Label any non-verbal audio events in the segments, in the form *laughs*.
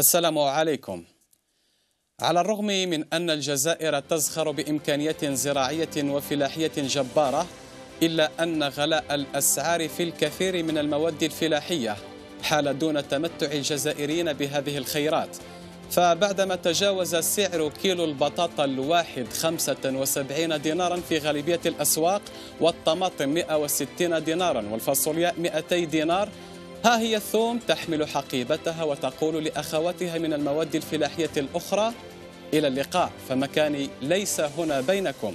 السلام عليكم على الرغم من أن الجزائر تزخر بإمكانيات زراعية وفلاحية جبارة إلا أن غلاء الأسعار في الكثير من المواد الفلاحية حال دون تمتع الجزائريين بهذه الخيرات فبعدما تجاوز سعر كيلو البطاطا الواحد 75 دينارا في غالبية الأسواق والطماطم 160 دينارا والفاصوليا 200 دينار ها هي الثوم تحمل حقيبتها وتقول لأخواتها من المواد الفلاحية الأخرى إلى اللقاء فمكاني ليس هنا بينكم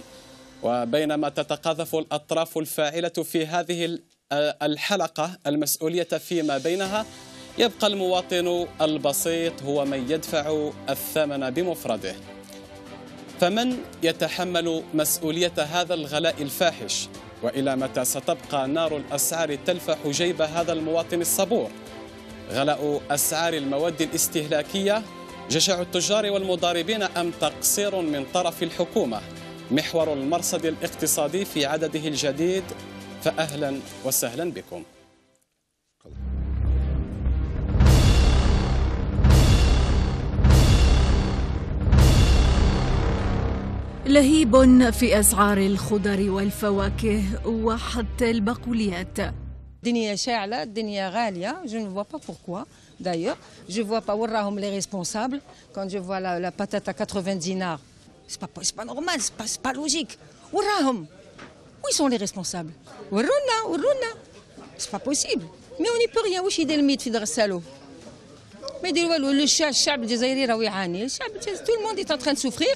وبينما تتقاذف الأطراف الفاعلة في هذه آه، الحلقة المسؤولية فيما بينها يبقى المواطن البسيط هو من يدفع الثمن بمفرده فمن يتحمل مسؤولية هذا الغلاء الفاحش؟ وإلى متى ستبقى نار الأسعار تلفح جيب هذا المواطن الصبور غلاء أسعار المواد الاستهلاكية جشع التجار والمضاربين أم تقصير من طرف الحكومة محور المرصد الاقتصادي في عدده الجديد فأهلا وسهلا بكم لهيب في أسعار الخضر والفواكه وحتى البقوليات الدنيا شاعله الدنيا غاليه جو نو فوا با بوركوا دايور جو فوا با وراهم لي ريسبونسابل كون جو فوا لا باتاتا 80 دينار سي با نورمال سبا با لوجيك وراهم وي سون لي ريسبونسابل ورونا ورونا سبا بوسيبل مي وني بو ريان واش يدير الميت في درسالو ما يدير والو الشعب الجزائري راه يعاني الشعب الجزائري تو الموند ان تران سوفرير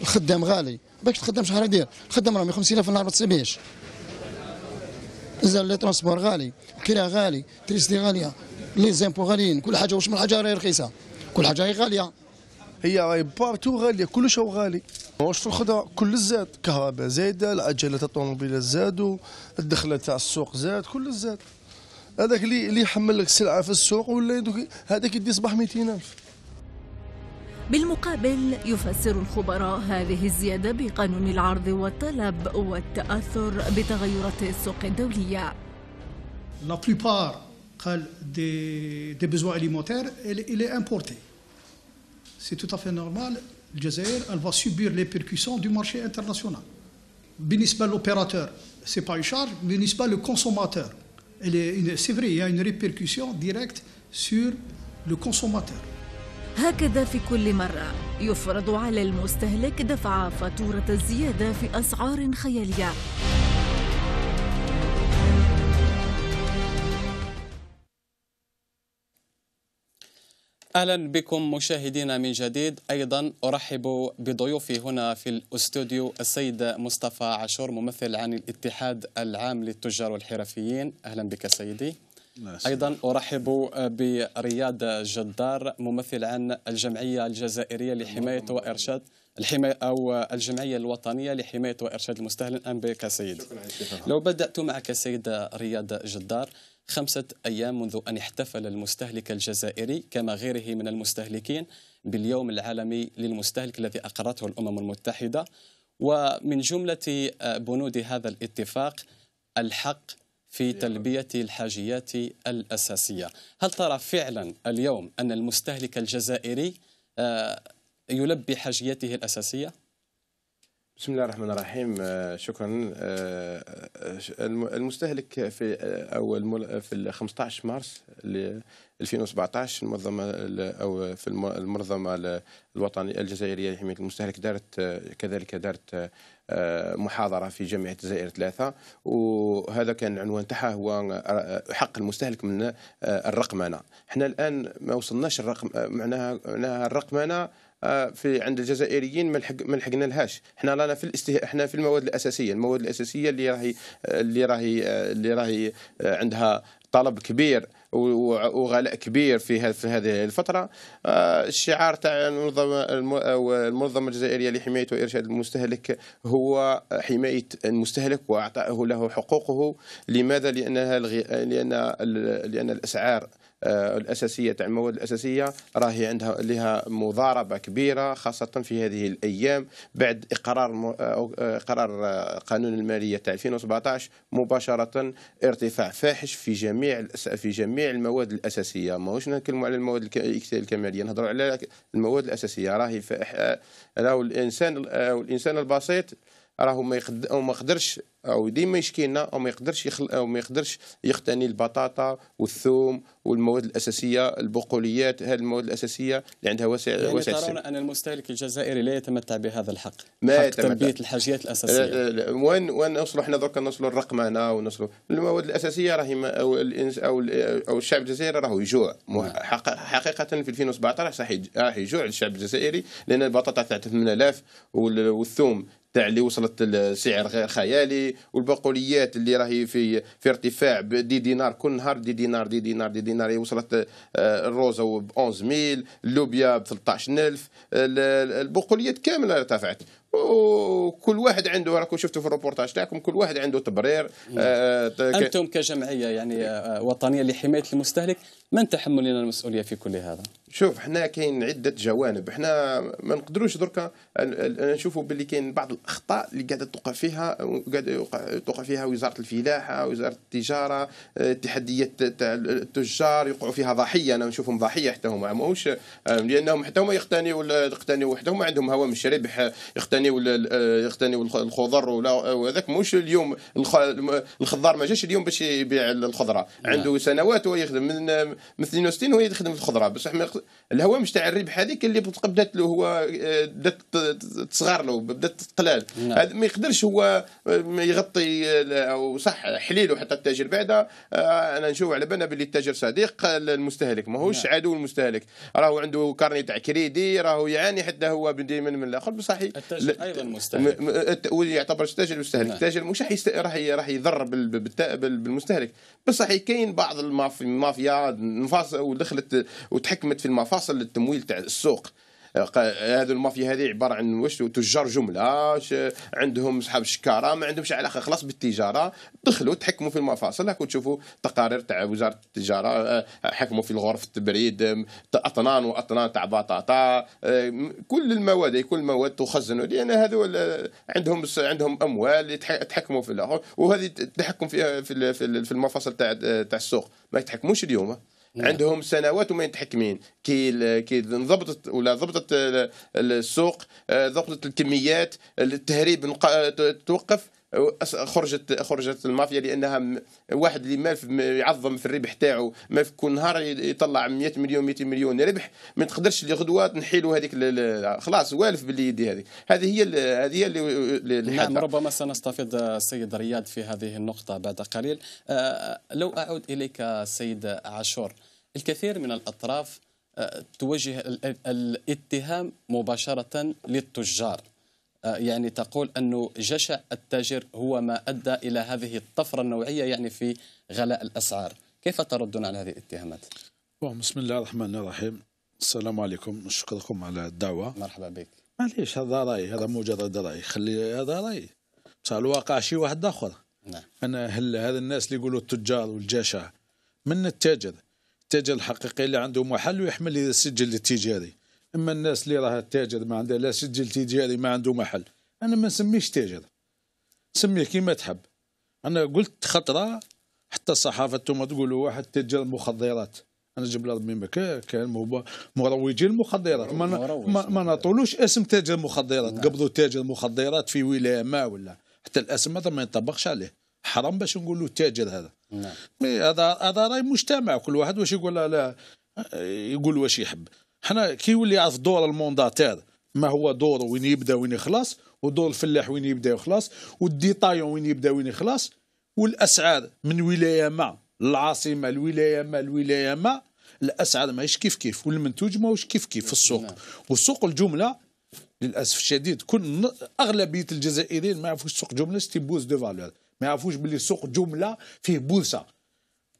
الخدام غالي باش تخدم شحال يدير الخدام راه 150000 النهار ما تسيبهاش زال لي ترونسبور غالي الكرا غالي تريستي غاليه لي زامبو غاليين كل حاجه واش من حاجه راهي رخيصه كل حاجه راهي غاليه هي راهي بارتو غاليه كلش هو غالي واش في الخضره كل زاد كهرباء زايده العجلات الطوموبيلات زادوا الدخله تاع السوق زاد كل زاد هذاك اللي اللي يحمل لك السلعه في السوق ولا هذاك يدي صباح 200000 بالمقابل يفسر الخبراء هذه الزيادة بقانون العرض والطلب والتأثر بتغيرات السوق الدولية La plupart قال des, des besoins alimentaires, elle, elle est importée. C'est tout à fait normal. الجزائر elle va subir les percussions du marché international. بالنسبة l'opérateur, c'est pas une charge. بالنسبة le consommateur, c'est vrai, il y a une répercussion directe sur le consommateur. هكذا في كل مرة يفرض على المستهلك دفع فاتورة الزيادة في أسعار خيالية اهلا بكم مشاهدينا من جديد ايضا ارحب بضيوفي هنا في الاستوديو السيد مصطفى عاشور ممثل عن الاتحاد العام للتجار والحرفيين اهلا بك سيدي ايضا ارحب برياض جدار ممثل عن الجمعيه الجزائريه لحمايه وارشاد الحمايه او الجمعيه الوطنيه لحمايه وارشاد المستهلك اهلا بك سيد لو بدات معك سيد رياض جدار خمسه ايام منذ ان احتفل المستهلك الجزائري كما غيره من المستهلكين باليوم العالمي للمستهلك الذي اقرته الامم المتحده ومن جمله بنود هذا الاتفاق الحق في تلبية الحاجيات الأساسية هل ترى فعلا اليوم أن المستهلك الجزائري آه، يلبي حاجياته الأساسية؟ بسم الله الرحمن الرحيم آه، شكرا آه، آه، المستهلك في اول في 15 مارس 2017 المنظمه او في المنظمه الوطنيه الجزائريه لحمايه يعني المستهلك دارت كذلك دارت محاضره في جامعه الجزائر ثلاثه وهذا كان عنوان تاعها هو حق المستهلك من الرقمنه احنا الان ما وصلناش الرقم معناها معناها الرقمنه في عند الجزائريين ما ملحق ما لحقنا لهاش حنا رانا في الاسته... احنا في المواد الاساسيه المواد الاساسيه اللي راهي اللي راهي اللي راهي عندها طلب كبير وغلاء كبير في في هذه الفتره آه، الشعار تاع المنظمه المنظمه الجزائريه لحمايه وارشاد المستهلك هو حمايه المستهلك واعطائه له حقوقه لماذا لانها لان لان الاسعار آه، الاساسيه تاع المواد الاساسيه راهي عندها لها مضاربه كبيره خاصه في هذه الايام بعد اقرار آه، آه، قرار قانون الماليه تاع 2017 مباشره ارتفاع فاحش في جميع في جميع المواد الاساسيه ماهوش نتكلموا على المواد الكماليه نهضروا على المواد الاساسيه راهي راهو الانسان الانسان البسيط راهو ما يقد... ما يقدرش او ديما يشكي لنا او ما يقدرش يخل... او ما يقدرش يختني البطاطا والثوم والمواد الاساسيه البقوليات هذه المواد الاساسيه اللي عندها واسع يعني واسع ترون ان المستهلك الجزائري لا يتمتع بهذا الحق ما حق يتمتع. تلبيه الحاجيات الاساسيه وين وين نوصلوا احنا درك نوصلوا الرقمنه ونوصلوا المواد الاساسيه راهي او الانس او او الشعب الجزائري راهو يجوع نعم. حق... حقيقه في 2017 راح يجوع الشعب الجزائري لان البطاطا تاع 8000 والثوم تاع اللي وصلت لسعر غير خيالي والبقوليات اللي راهي في في ارتفاع دي دينار كل نهار دي دينار دي دينار دي دينار هي وصلت آه، الروزه ب 11000 اللوبيا ب 13000 البقوليات كامله ارتفعت وكل واحد عنده راكم شفتوا في الروبورتاج تاعكم كل واحد عنده تبرير آه, آه، انتم كجمعيه يعني آه، وطنيه لحمايه المستهلك من تحملنا المسؤوليه في كل هذا؟ شوف حنا كاين عده جوانب حنا ما نقدروش دركا نشوفوا باللي كاين بعض الاخطاء اللي قاعده توقع فيها قاعده توقع فيها وزاره الفلاحه وزاره التجاره التحديات آه، تاع التجار يوقعوا فيها ضحيه انا نشوفهم ضحيه حتى هما ماهوش آه، لانهم حتى هما يقتنيوا يقتنيوا حتى هما عندهم هوامش ربح يقتنيوا آه، يقتنيوا الخضر وهذاك مش اليوم الخضار ما جاش اليوم باش يبيع الخضره نعم. عنده سنوات ويخدم من مثل 62 هو يخدم في الخضره بصح الهوامش تاع الربح هذيك اللي آه، بدات له هو بدات تصغر له بدات تقلال نعم. هذا ما يقدرش هو آه، يغطي آه، او صح حليله حتى التاجر بعدا انا نشوف على بالنا باللي التاجر صديق المستهلك ماهوش نعم. عدو المستهلك راهو عنده كارني تاع كريدي راهو يعاني حتى هو دائما من الاخر بصح التاجر ايضا مستهلك يعتبر التاجر مستهلك نعم. التاجر مش راح راح يضر بالمستهلك بصح كاين بعض المافيا المفاصل ودخلت وتحكمت في المفاصل التمويل تاع السوق آه، هذه المافيا هذه عباره عن واش تجار جمله عندهم اصحاب الشكاره ما عندهمش علاقه خلاص بالتجاره دخلوا تحكموا في المفاصل راكم تشوفوا تقارير تاع وزاره التجاره آه، حكموا في الغرف التبريد اطنان واطنان تاع بطاطا كل المواد كل المواد تخزن لان هذو عندهم عندهم اموال يتحكموا في الاخر وهذه تحكم في في المفاصل تاع تاع السوق ما يتحكموش اليوم نعم. عندهم سنوات وما يتحكمين كي كي ضبطت ولا ضبطت السوق آه، ضبطت الكميات التهريب توقف خرجت خرجت المافيا لانها واحد اللي ما يعظم في الربح تاعو ما في كل نهار يطلع 100 مليون 200 مليون ربح ما تقدرش اللي غدوه تنحيلوا هذيك خلاص والف باللي يدي هذه هذه هي هذه هي اللي نعم ربما سنستفيد السيد رياض في هذه النقطه بعد قليل آه، لو اعود اليك السيد عاشور الكثير من الاطراف آه، توجه الاتهام مباشره للتجار آه، يعني تقول أنه جشع التاجر هو ما أدى إلى هذه الطفرة النوعية يعني في غلاء الأسعار كيف تردون على هذه الاتهامات؟ بسم الله الرحمن الرحيم السلام عليكم نشكركم على الدعوة مرحبا بك معليش هذا رأي هذا مجرد رأي خلي هذا رأي بصح الواقع شي واحد آخر نعم. أنا هل هذا الناس اللي يقولوا التجار والجشع من التاجر التاجر الحقيقي اللي عنده محل ويحمل السجل التجاري اما الناس اللي راها تاجر ما عندها لا سجل تجاري ما عنده محل انا ما نسميش تاجر سميه كيما تحب انا قلت خطره حتى الصحافه انتم تقولوا واحد تاجر مخدرات انا جبل ربي ما كان مروجي المخدرات ما, ما, ما اسم تاجر مخدرات نعم. قبضوا تاجر مخدرات في ولايه ما ولا حتى الاسم هذا ما ينطبقش عليه حرام باش نقولوا تاجر هذا نعم. إيه، هذا هذا راي مجتمع كل واحد واش يقول لا يقول واش يحب حنا كي يولي يعرف دور المونداتير ما هو دوره وين يبدا وين يخلص ودور الفلاح وين يبدا ويخلص والديطايون وين يبدا وين يخلص والاسعار من ولايه ما العاصمه الولايه ما الولايه ما الاسعار ماهيش كيف كيف والمنتوج ماهوش كيف كيف في السوق نعم. والسوق الجمله للاسف الشديد كل اغلبيه الجزائريين ما يعرفوش سوق جمله ستي بوز دو فالور ما يعرفوش باللي سوق جمله فيه بورصه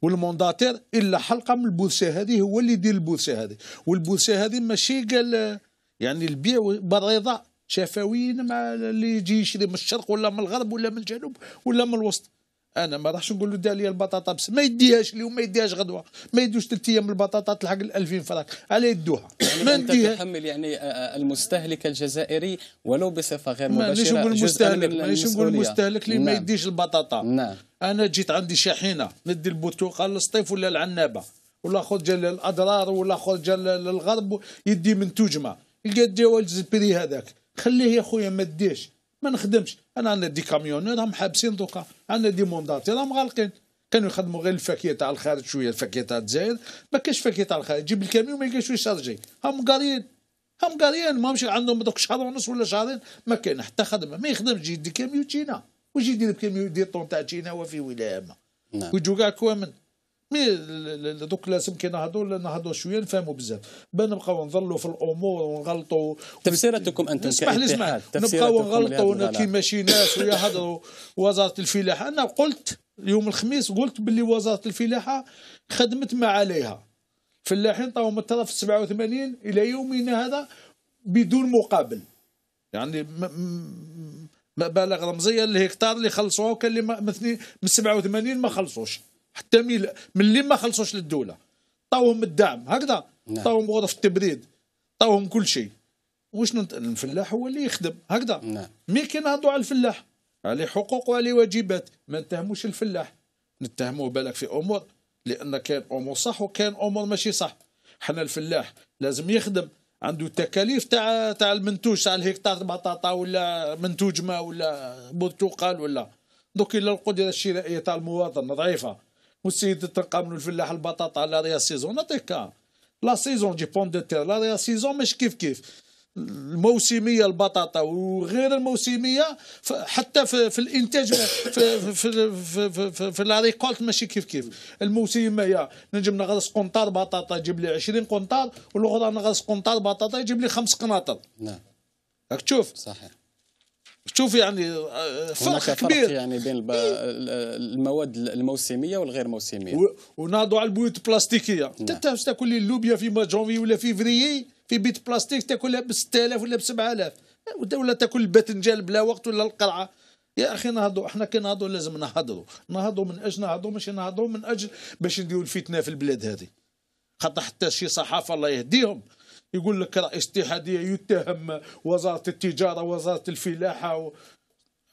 والمونداتير الا حلقه من البوسيه هذه هو اللي يدير البوسيه هذه والبوسيه هذه ماشي قال يعني البيع بالرضا شفويين مع اللي يجي يشري من الشرق ولا من الغرب ولا من الجنوب ولا من الوسط انا ما راحش نقول له دالي البطاطا بس ما يديهاش اليوم ما يديهاش غدوه ما يدوش ثلاث ايام البطاطا تلحق ال 2000 فرانك على يدوها يعني ما انت تحمل يعني آه، آه، المستهلك الجزائري ولو بصفه غير مباشره مانيش نقول المستهلك مانيش نقول المستهلك اللي ما نعم. يديش البطاطا نعم انا جيت عندي شاحنه ندي البرتقال للسطيف ولا العنابه ولا خرج جا للاضرار ولا خرج جا للغرب يدي من توجمه يلقى الجواز بري هذاك خليه يا خويا ما تديش ما نخدمش انا عندنا دي كاميونير راهم حابسين دوكا عندنا دي مونداتي راهم غالقين كانوا يخدموا غير الفاكهه تاع الخارج شويه الفاكهه تاع الجزائر ما كاش فاكهه تاع الخارج جيب الكاميون ما يلقاش شارجي هم قاريين هم قاريين ماهمش عندهم دوك شهر ونص ولا شهرين ما كاين حتى خدمه ما يخدمش يدي كاميون تشينا ويجي يدير كاميون يدير طون تاع تشينا وفي ولايه ما نعم. ويجوا كاع كوامن مي دوك لازم كي نهضروا نهضوا شويه نفهموا بزاف بان نبقاو نظلوا في الامور ونغلطوا تفسيراتكم انتم اسمح لي اسمح نبقاو نغلطوا كي ماشي ناس ويهضروا وزاره الفلاحه انا قلت يوم الخميس قلت باللي وزاره الفلاحه خدمت ما عليها فلاحين طاو من الطرف 87 الى يومنا هذا بدون مقابل يعني مبالغ رمزيه للهكتار اللي خلصوها وكان اللي من 87 ما خلصوش حتى من اللي ما خلصوش للدوله طاوهم الدعم هكذا نعم. طاوهم غرف التبريد طاوهم كل شيء وشنو الفلاح هو اللي يخدم هكذا نعم. مي كي نهضوا على الفلاح عليه حقوق وعليه واجبات ما نتهموش الفلاح نتهموه بالك في امور لان كان امور صح وكان امور ماشي صح حنا الفلاح لازم يخدم عنده تكاليف تاع تاع المنتوج تاع الهكتار بطاطا ولا منتوج ما ولا برتقال ولا دوك الا القدره الشرائيه تاع المواطن ضعيفه والسيد من الفلاح البطاطا لا ريا سيزون نعطيك لا سيزون دي بون دو تير لا ريا سيزون مش كيف كيف الموسميه البطاطا وغير الموسميه حتى في, في الانتاج في في في, في, في الريكولت ماشي كيف كيف الموسميه نجم نغرس قنطار بطاطا يجيب لي 20 قنطار والاخرى نغرس قنطار بطاطا يجيب لي خمس قناطر نعم راك تشوف صحيح شوف يعني آه، آه، فرق كبير فرق يعني بين الب... إيه. المواد الموسميه والغير موسميه و... وناضوا على البيوت البلاستيكيه انت نعم. تاكل اللوبيا في جونفي ولا فيفريي في بيت بلاستيك تاكلها ب 6000 ولا ب 7000 ولا تاكل الباذنجان بلا وقت ولا القرعه يا اخي نهضوا احنا كي نهضوا لازم نهضروا نهضوا من اجل نهضوا ماشي نهضوا من اجل باش نديروا الفتنه في البلاد هذه خاطر حتى شي صحافه الله يهديهم يقول لك رئيس اتحاديه يتهم وزاره التجاره وزاره الفلاحه و...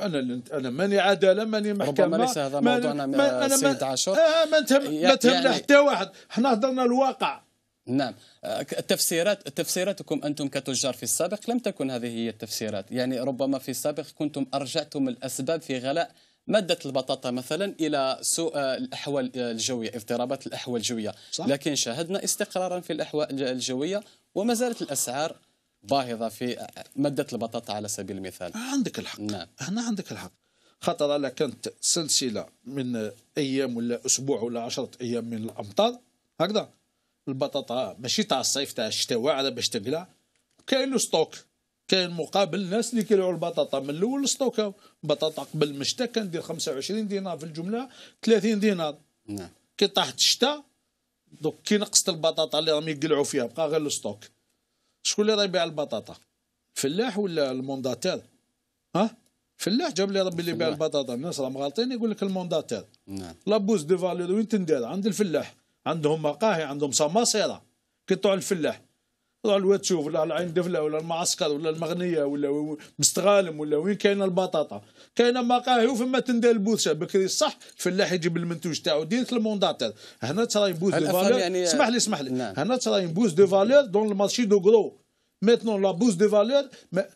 انا انا ماني عداله ماني محكمه ربما ليس هذا موضوعنا ما انا سيد عاشور آه ما تهم يعني ما تهمنا يعني حتى واحد احنا هضرنا الواقع نعم آه، التفسيرات تفسيراتكم انتم كتجار في السابق لم تكن هذه هي التفسيرات يعني ربما في السابق كنتم ارجعتم الاسباب في غلاء مادة البطاطا مثلا إلى سوء الأحوال الجوية اضطرابات الأحوال الجوية صح. لكن شاهدنا استقرارا في الأحوال الجوية وما زالت الاسعار باهظه في ماده البطاطا على سبيل المثال آه، عندك الحق نعم هنا عندك الحق خاطر على كانت سلسله من ايام ولا اسبوع ولا عشرة ايام من الامطار هكذا البطاطا ماشي تاع الصيف تاع الشتاء واعره باش تقلع كاين له ستوك كاين مقابل الناس اللي كيلعوا البطاطا من الاول ستوك بطاطا قبل المشتا الشتاء كندير 25 دينار في الجمله 30 دينار نعم كي طاحت الشتاء دوك كي نقصت البطاطا اللي راهم يقلعوا فيها بقى غير الستوك شكون اللي راه يبيع البطاطا فلاح ولا المونداتير ها فلاح جاب لي ربي اللي يبيع البطاطا الناس راهم غالطين يقول لك المونداتير نعم لابوز دي فالور وين تندير عند الفلاح عندهم مقاهي عندهم سماسيره كي تروح الفلاح طلع الواتشوف ولا على عين دفله ولا المعسكر ولا المغنيه ولا مستغالم ولا وين كاينه البطاطا كاينه مقاهي وفما تندال البوثه بكري صح الفلاح يجيب المنتوج تاعو دينت المونداتير هنا ترى بوز دو فالور يعني اسمح لي اسمح لي نعم. هنا ترى بوز دو فالور دون المارشي دو غرو ميتنون لا بوز دو فالور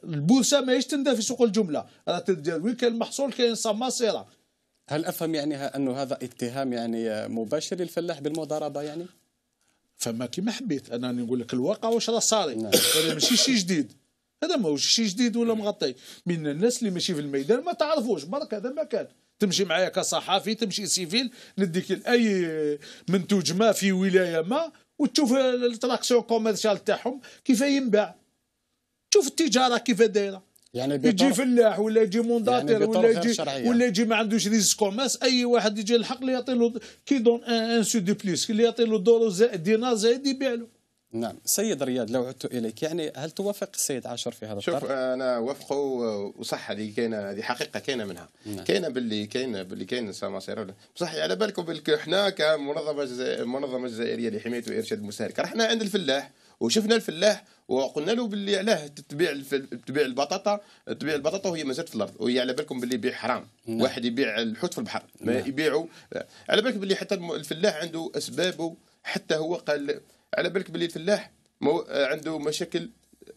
البورصه ماهيش تندى في سوق الجمله راه تدير وين كاين المحصول كاين سيرا هل افهم يعني انه هذا اتهام يعني آه، مباشر للفلاح بالمضاربه يعني؟ فما كيما حبيت انا نقول لك الواقع واش راه صاري هذا نعم. ماشي شي جديد هذا ماهوش شي جديد ولا مغطي من الناس اللي ماشي في الميدان ما تعرفوش برك هذا ما كان تمشي معايا كصحافي تمشي سيفيل نديك اي منتوج ما في ولايه ما وتشوف التراكسيون كوميرسيال تاعهم كيف ينباع تشوف التجاره كيف دايره يعني يجي فلاح ولا يجي مونداتير يعني ولا يجي ولا يجي ما عندوش ريسك ماس اي واحد يجي الحق اللي يعطي له كي دون ان سو دي بليس اللي يعطي له دور زائد دينار زائد يبيع له نعم سيد رياض لو عدت اليك يعني هل توافق السيد عاشر في هذا الطرح؟ شوف انا وافقه وصح هذه كاينه هذه حقيقه كاينه منها نعم. كاينه باللي كاينه باللي كاين مصير بصح على بالكم بالك احنا كمنظمه منظمه جزائريه لحمايه وارشاد المستهلك رحنا عند الفلاح وشفنا الفلاح وقلنا له باللي علاه تبيع تبيع البطاطا تبيع البطاطا وهي مازالت في الارض وهي على بالكم باللي يبيع حرام نعم. واحد يبيع الحوت في البحر ما نعم. يبيعوا على بالك باللي حتى الفلاح عنده اسبابه حتى هو قال على بالك باللي الفلاح عنده مشاكل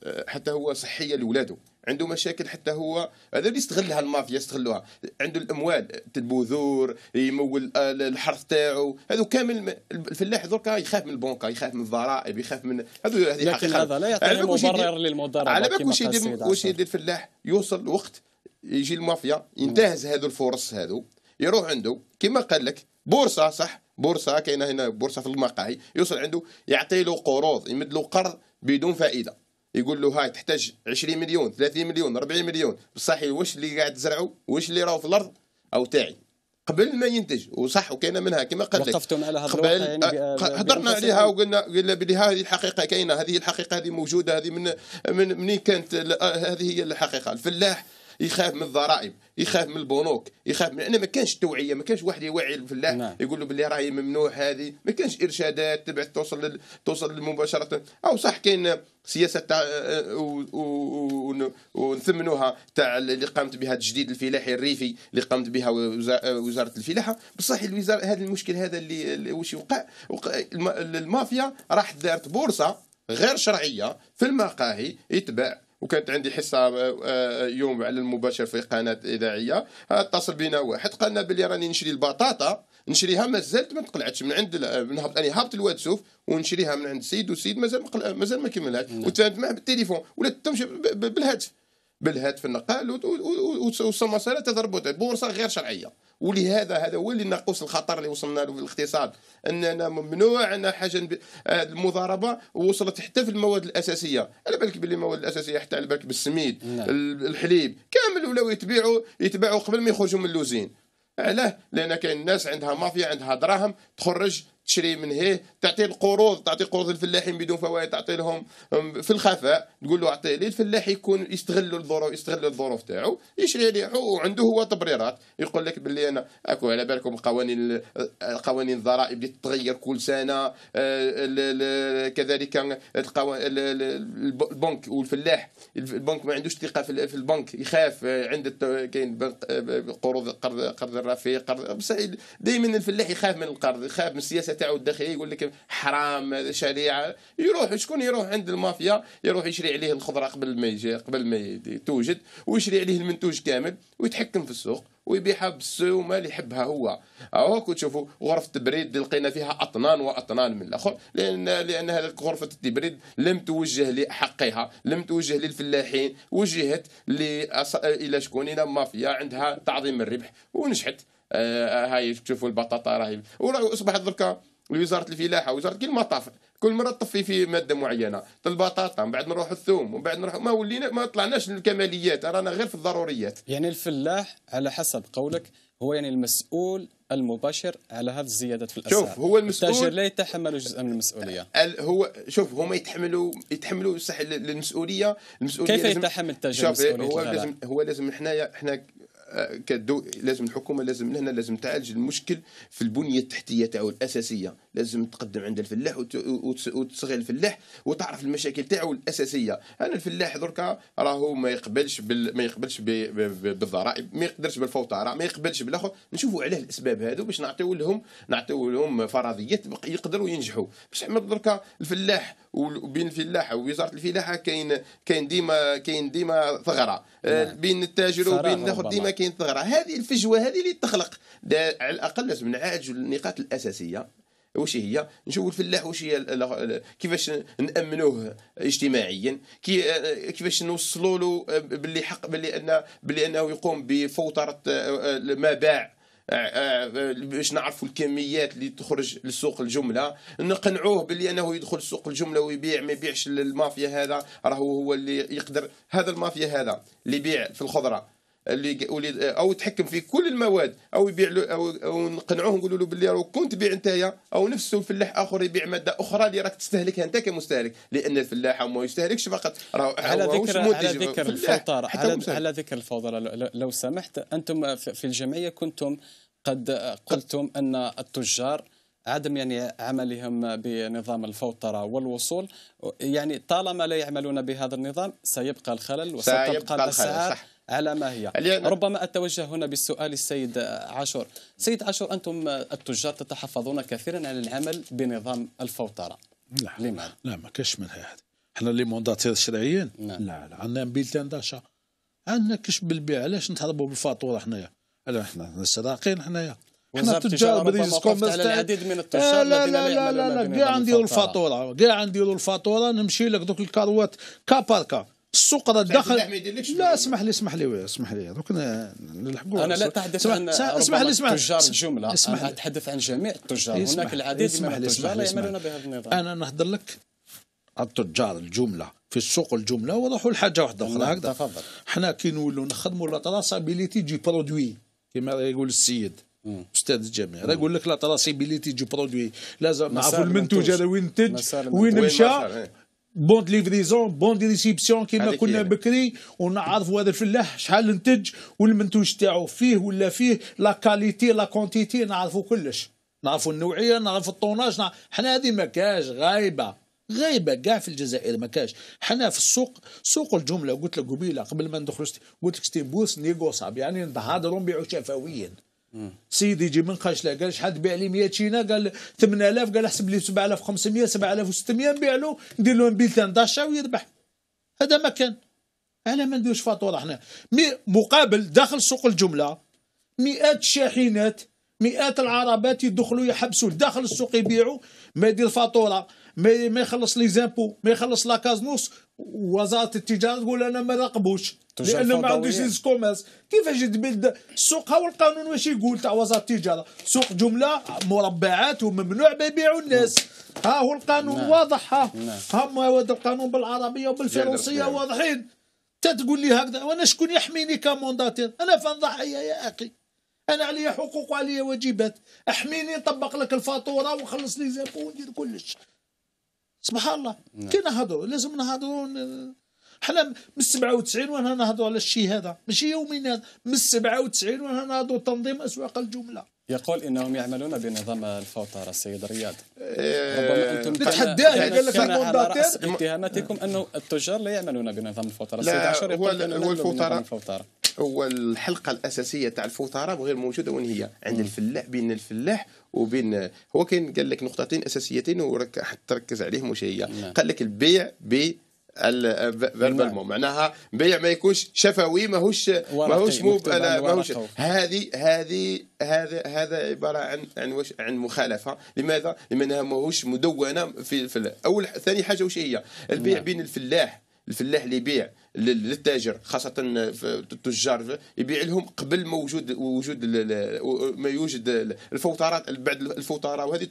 آه، حتى هو صحيه نعم. عنده مشاكل حتى هو هذا اللي يستغلها المافيا يستغلوها عنده الاموال البذور يمول الحرث تاعو هذو كامل الفلاح دركا يخاف من البنكه يخاف من الضرائب يخاف من هذو هذه حقيقه هذا لا يعطي مبرر للمضاربه على بالك واش يدير واش يدير الفلاح يوصل وقت يجي المافيا ينتهز هذو الفرص هذو يروح عنده كما قال لك بورصه صح بورصه كاينه هنا بورصه في المقاهي يوصل عنده يعطي له قروض يمد له قرض بدون فائده يقول له هاي تحتاج 20 مليون 30 مليون 40 مليون بصح واش اللي قاعد تزرعوا واش اللي راهو في الارض او تاعي قبل ما ينتج وصح وكاينه منها كما قلت لك وقفتم على هذا قبل يعني هضرنا عليها وقلنا قلنا بلي هذه الحقيقه كاينه هذه الحقيقه هذه موجوده هذه من من منين كانت هذه هي الحقيقه الفلاح يخاف من الضرائب يخاف من البنوك يخاف من انا ما كانش توعيه ما كانش واحد يوعي الفلاح نعم. يقول له باللي راهي ممنوع هذه ما كانش ارشادات تبعث توصل لل... توصل مباشره او صح كاين سياسه تاع و... و... ونثمنوها تاع اللي قامت بها التجديد الفلاحي الريفي اللي قامت بها وزاره الفلاحه بصح الوزاره هذا المشكل هذا اللي واش يوقع وق... الم... المافيا راح دارت بورصه غير شرعيه في المقاهي يتباع وكانت عندي حصه آه، آه، يوم على المباشر في قناه اذاعيه اتصل بينا واحد قالنا بلي راني نشري البطاطا نشريها مازالت ما تقلعتش من عند من هبط يعني هبط الواتسوف ونشريها من عند سيد وسيد مازال مازال ما كملهاش نعم. وتفاهمت معاه بالتليفون ولا تمشي بالهاتف بالهاتف النقال والمساله تضرب بورصه غير شرعيه ولهذا هذا هو اللي ناقص الخطر اللي وصلنا له في الاقتصاد اننا ممنوع ان حاجه آه، المضاربه وصلت حتى في المواد الاساسيه على بالك باللي المواد الاساسيه حتى على بالك بالسميد نعم. الحليب كامل ولاو يتبيعوا يتباعوا قبل ما يخرجوا من اللوزين علاه لان كاين الناس عندها مافيا عندها دراهم تخرج تشري من هي تعطي القروض تعطي قروض الفلاحين بدون فوائد تعطي لهم في الخفاء تقول له اعطي لي الفلاح يكون يستغلوا الظروف يستغلوا الظروف تاعو يشري ريحه وعنده هو تبريرات يقول لك باللي انا اكو على بالكم القوانين قوانين الضرائب اللي تتغير كل سنه أه، كذلك البنك والفلاح البنك ما عندوش ثقه في البنك يخاف أه، عند كاين أه، قروض قرض قرض الرفيق قرض دائما الفلاح يخاف من القرض يخاف من السياسه تاعو الداخليه يقول لك حرام شريعه يروح شكون يروح عند المافيا يروح يشري عليه الخضره قبل ما يجي قبل ما توجد ويشري عليه المنتوج كامل ويتحكم في السوق ويبيعها بالسومه اللي يحبها هو هاك تشوفوا غرفه التبريد لقينا فيها اطنان واطنان من الاخر لان لان هذه غرفه التبريد لم توجه لحقها لم توجه للفلاحين وجهت لأص... الى شكون الى مافيا عندها تعظيم الربح ونجحت آه هاي تشوفوا البطاطا راهي اصبحت دركا لوزاره الفلاحه وزاره كل مطاف كل مره تطفي في ماده معينه البطاطا من بعد نروح الثوم ومن بعد نروح ما ولينا ما طلعناش للكماليات رانا غير في الضروريات يعني الفلاح على حسب قولك هو يعني المسؤول المباشر على هذه الزيادات في الاسعار شوف هو المسؤول التاجر لا يتحمل جزء من المسؤوليه هو شوف هما يتحملوا يتحملوا صح المسؤوليه المسؤوليه كيف يتحمل التاجر شوف هو لازم هو لازم حنايا حنا كدو لازم الحكومه لازم لهنا لازم تعالج المشكل في البنيه التحتيه تاعو الاساسيه لازم تقدم عند الفلاح وتصغي الفلاح وتعرف المشاكل تاعو الاساسيه انا الفلاح دركا راهو ما يقبلش بال... ما يقبلش ب... ب... بالضرائب ما يقدرش بالفوضى ما يقبلش بالاخر نشوفوا عليه الاسباب هذو باش نعطيو لهم نعطيو لهم فرضيات يقدروا ينجحوا باش دركا الفلاح وبين الفلاحه ووزاره الفلاحه كاين كاين ديما كاين ديما ثغره آه، نعم. بين التاجر وبين الاخر ديما كاين ثغره هذه الفجوه هذه اللي تخلق على الاقل لازم نعالجوا النقاط الاساسيه واش هي نشوف الفلاح واش هي كيفاش نامنوه اجتماعيا آه، كيفاش نوصلوا له آه، باللي حق باللي ان باللي انه يقوم بفوتره آه، ما باع باش نعرفوا الكميات اللي تخرج لسوق الجمله نقنعوه باللي انه يدخل سوق الجمله ويبيع ما يبيعش للمافيا هذا راه هو اللي يقدر هذا المافيا هذا اللي يبيع في الخضره اللي او يتحكم في كل المواد او يبيع له او, أو نقنعوه نقولوا له باللي راك كنت تبيع انت او نفسه فلاح اخر يبيع ماده اخرى اللي راك تستهلكها انت كمستهلك لان الفلاح ما يستهلكش فقط راه على ذكر على ذكر الفوضى على, على ذكر الفوضى لو سمحت انتم في الجمعيه كنتم قد قلتم ان التجار عدم يعني عملهم بنظام الفوترة والوصول يعني طالما لا يعملون بهذا النظام سيبقى الخلل وستبقى الأسعار على ما هي يعني ربما أتوجه هنا بالسؤال السيد عاشور سيد عاشور أنتم التجار تتحفظون كثيرا على العمل بنظام الفوترة لا لماذا؟ لا ما كاش منها هذا احنا لي مونداتير الشرعيين نعم. لا لا, عندنا بيلتان داشا عندنا كش بالبيع علاش نتهربوا بالفاتوره حنايا احنا سراقين حنايا احنا تجار بريزكم على العديد من التجار لا لا لا لا لا كاع نديروا الفاتوره كاع نديروا الفاتوره نمشي لك دوك الكاروات كا بار السوق راه دخل لا اسمح لي اسمح لي اسمح لي دوك نلحقوا انا لا اتحدث عن اسمح لي اسمح تجار الجمله اسمح انا اتحدث عن جميع التجار هناك العديد من التجار لا يعملون بهذا النظام انا نهضر لك التجار الجمله في السوق الجمله وروحوا لحاجه واحده اخرى نعم، هكذا تفضل حنا كي نولوا نخدموا لا تراسابيليتي دي برودوي كما يقول السيد استاذ الجامع راه يقول لك لا تراسابيليتي دي برودوي لازم نعرفوا المنتوج هذا وين نتج وين مشى بون ليفريزون بون دي ريسيبسيون كيما كنا بكري ونعرفوا هذا الفلاح شحال نتج والمنتوج تاعو فيه ولا فيه لا كاليتي لا كونتيتي نعرفوا كلش نعرفوا النوعيه نعرفوا الطوناج نعرف... حنا هذه ما كاش غايبه غايبه كاع في الجزائر ما كاش حنا في السوق سوق الجمله قلت لك قبيله قبل ما ندخل قلت لك ستيبوس نيغوصاب يعني نهضروا نبيعوا شفويا سيدي يجي من قشله قال شحال تبيع لي 100 تشينا قال 8000 قال احسب لي 7500 7600 نبيع له ندير له بيلتان داشا ويربح هذا ما كان على ما نديروش فاتوره حنا مي مقابل داخل سوق الجمله مئات الشاحنات مئات العربات يدخلوا يحبسوا داخل السوق يبيعوا ما يدير فاتوره ما ما يخلص لي زامبو ما يخلص لا كازنوس وزاره التجاره تقول انا ما نراقبوش لانه ما عندوش ليز كوميرس كيفاش تبيل السوق هو القانون واش يقول تاع وزاره التجاره سوق جمله مربعات وممنوع بيبيعوا الناس نعم. ها هو القانون نعم. واضح ها نعم. هم هذا القانون بالعربيه وبالفرنسيه واضحين تقول لي هكذا وانا شكون يحميني كمونداتير انا فان ضحيه يا اخي انا علي حقوق وعلي واجبات احميني نطبق لك الفاتوره ونخلص لي زابو وندير كلش سبحان الله نعم. كي نهضروا لازم نهضروا حنا من 97 وانا نهضروا على الشيء هذا ماشي يومين هذا من 97 وانا نهضروا تنظيم اسواق الجمله يقول انهم يعملون بنظام الفوتره السيد رياض إيه، ربما انتم نتحداه قال لك على راس اتهاماتكم انه التجار لا يعملون بنظام الفوتره السيد عاشور يقول هو, هو الفوتره الفوتره هو الحلقه الاساسيه تاع الفوتره غير موجوده وين هي عند الفلاح بين الفلاح وبين هو كاين قال لك نقطتين اساسيتين وراك تركز عليهم واش هي نعم. قال لك البيع ب فيربال نعم. معناها بيع ما يكونش شفوي ماهوش ماهوش مو ماهوش هذه هذه هذا هذا عباره عن عن وش عن مخالفه لماذا؟ لانها ماهوش مدونه في, في اول ثاني حاجه وش هي؟ البيع نعم. بين الفلاح الفلاح اللي يبيع للتاجر خاصه التجار يبيع لهم قبل ما وجود وجود ما يوجد الفوترات بعد الفوتره وهذه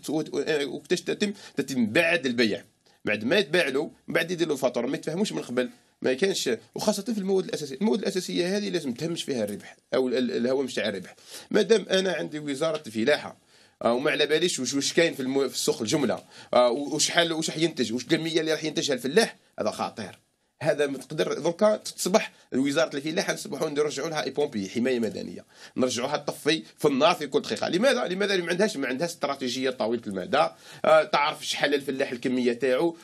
آه، وقتاش تتم تتم بعد البيع بعد ما يتباع له من بعد يدير له فاتوره ما يتفهموش من قبل ما كانش وخاصه في المواد الاساسيه المواد الاساسيه هذه لازم تهمش فيها الربح او الهوامش تاع الربح ما دام انا عندي وزاره فلاحة آه، وما على باليش واش كاين في, السوق الجمله آه، وشحال واش راح ينتج واش الكميه اللي راح ينتجها الفلاح هذا خطير هذا ما تقدر دركا تصبح وزاره الفلاحه نصبحوا نرجعوا لها اي بومبي حمايه مدنيه نرجعوها تطفي في النار في كل دقيقه لماذا لماذا ما عندهاش ما عندهاش استراتيجيه طويله المدى آه تعرف شحال الفلاح الكميه تاعو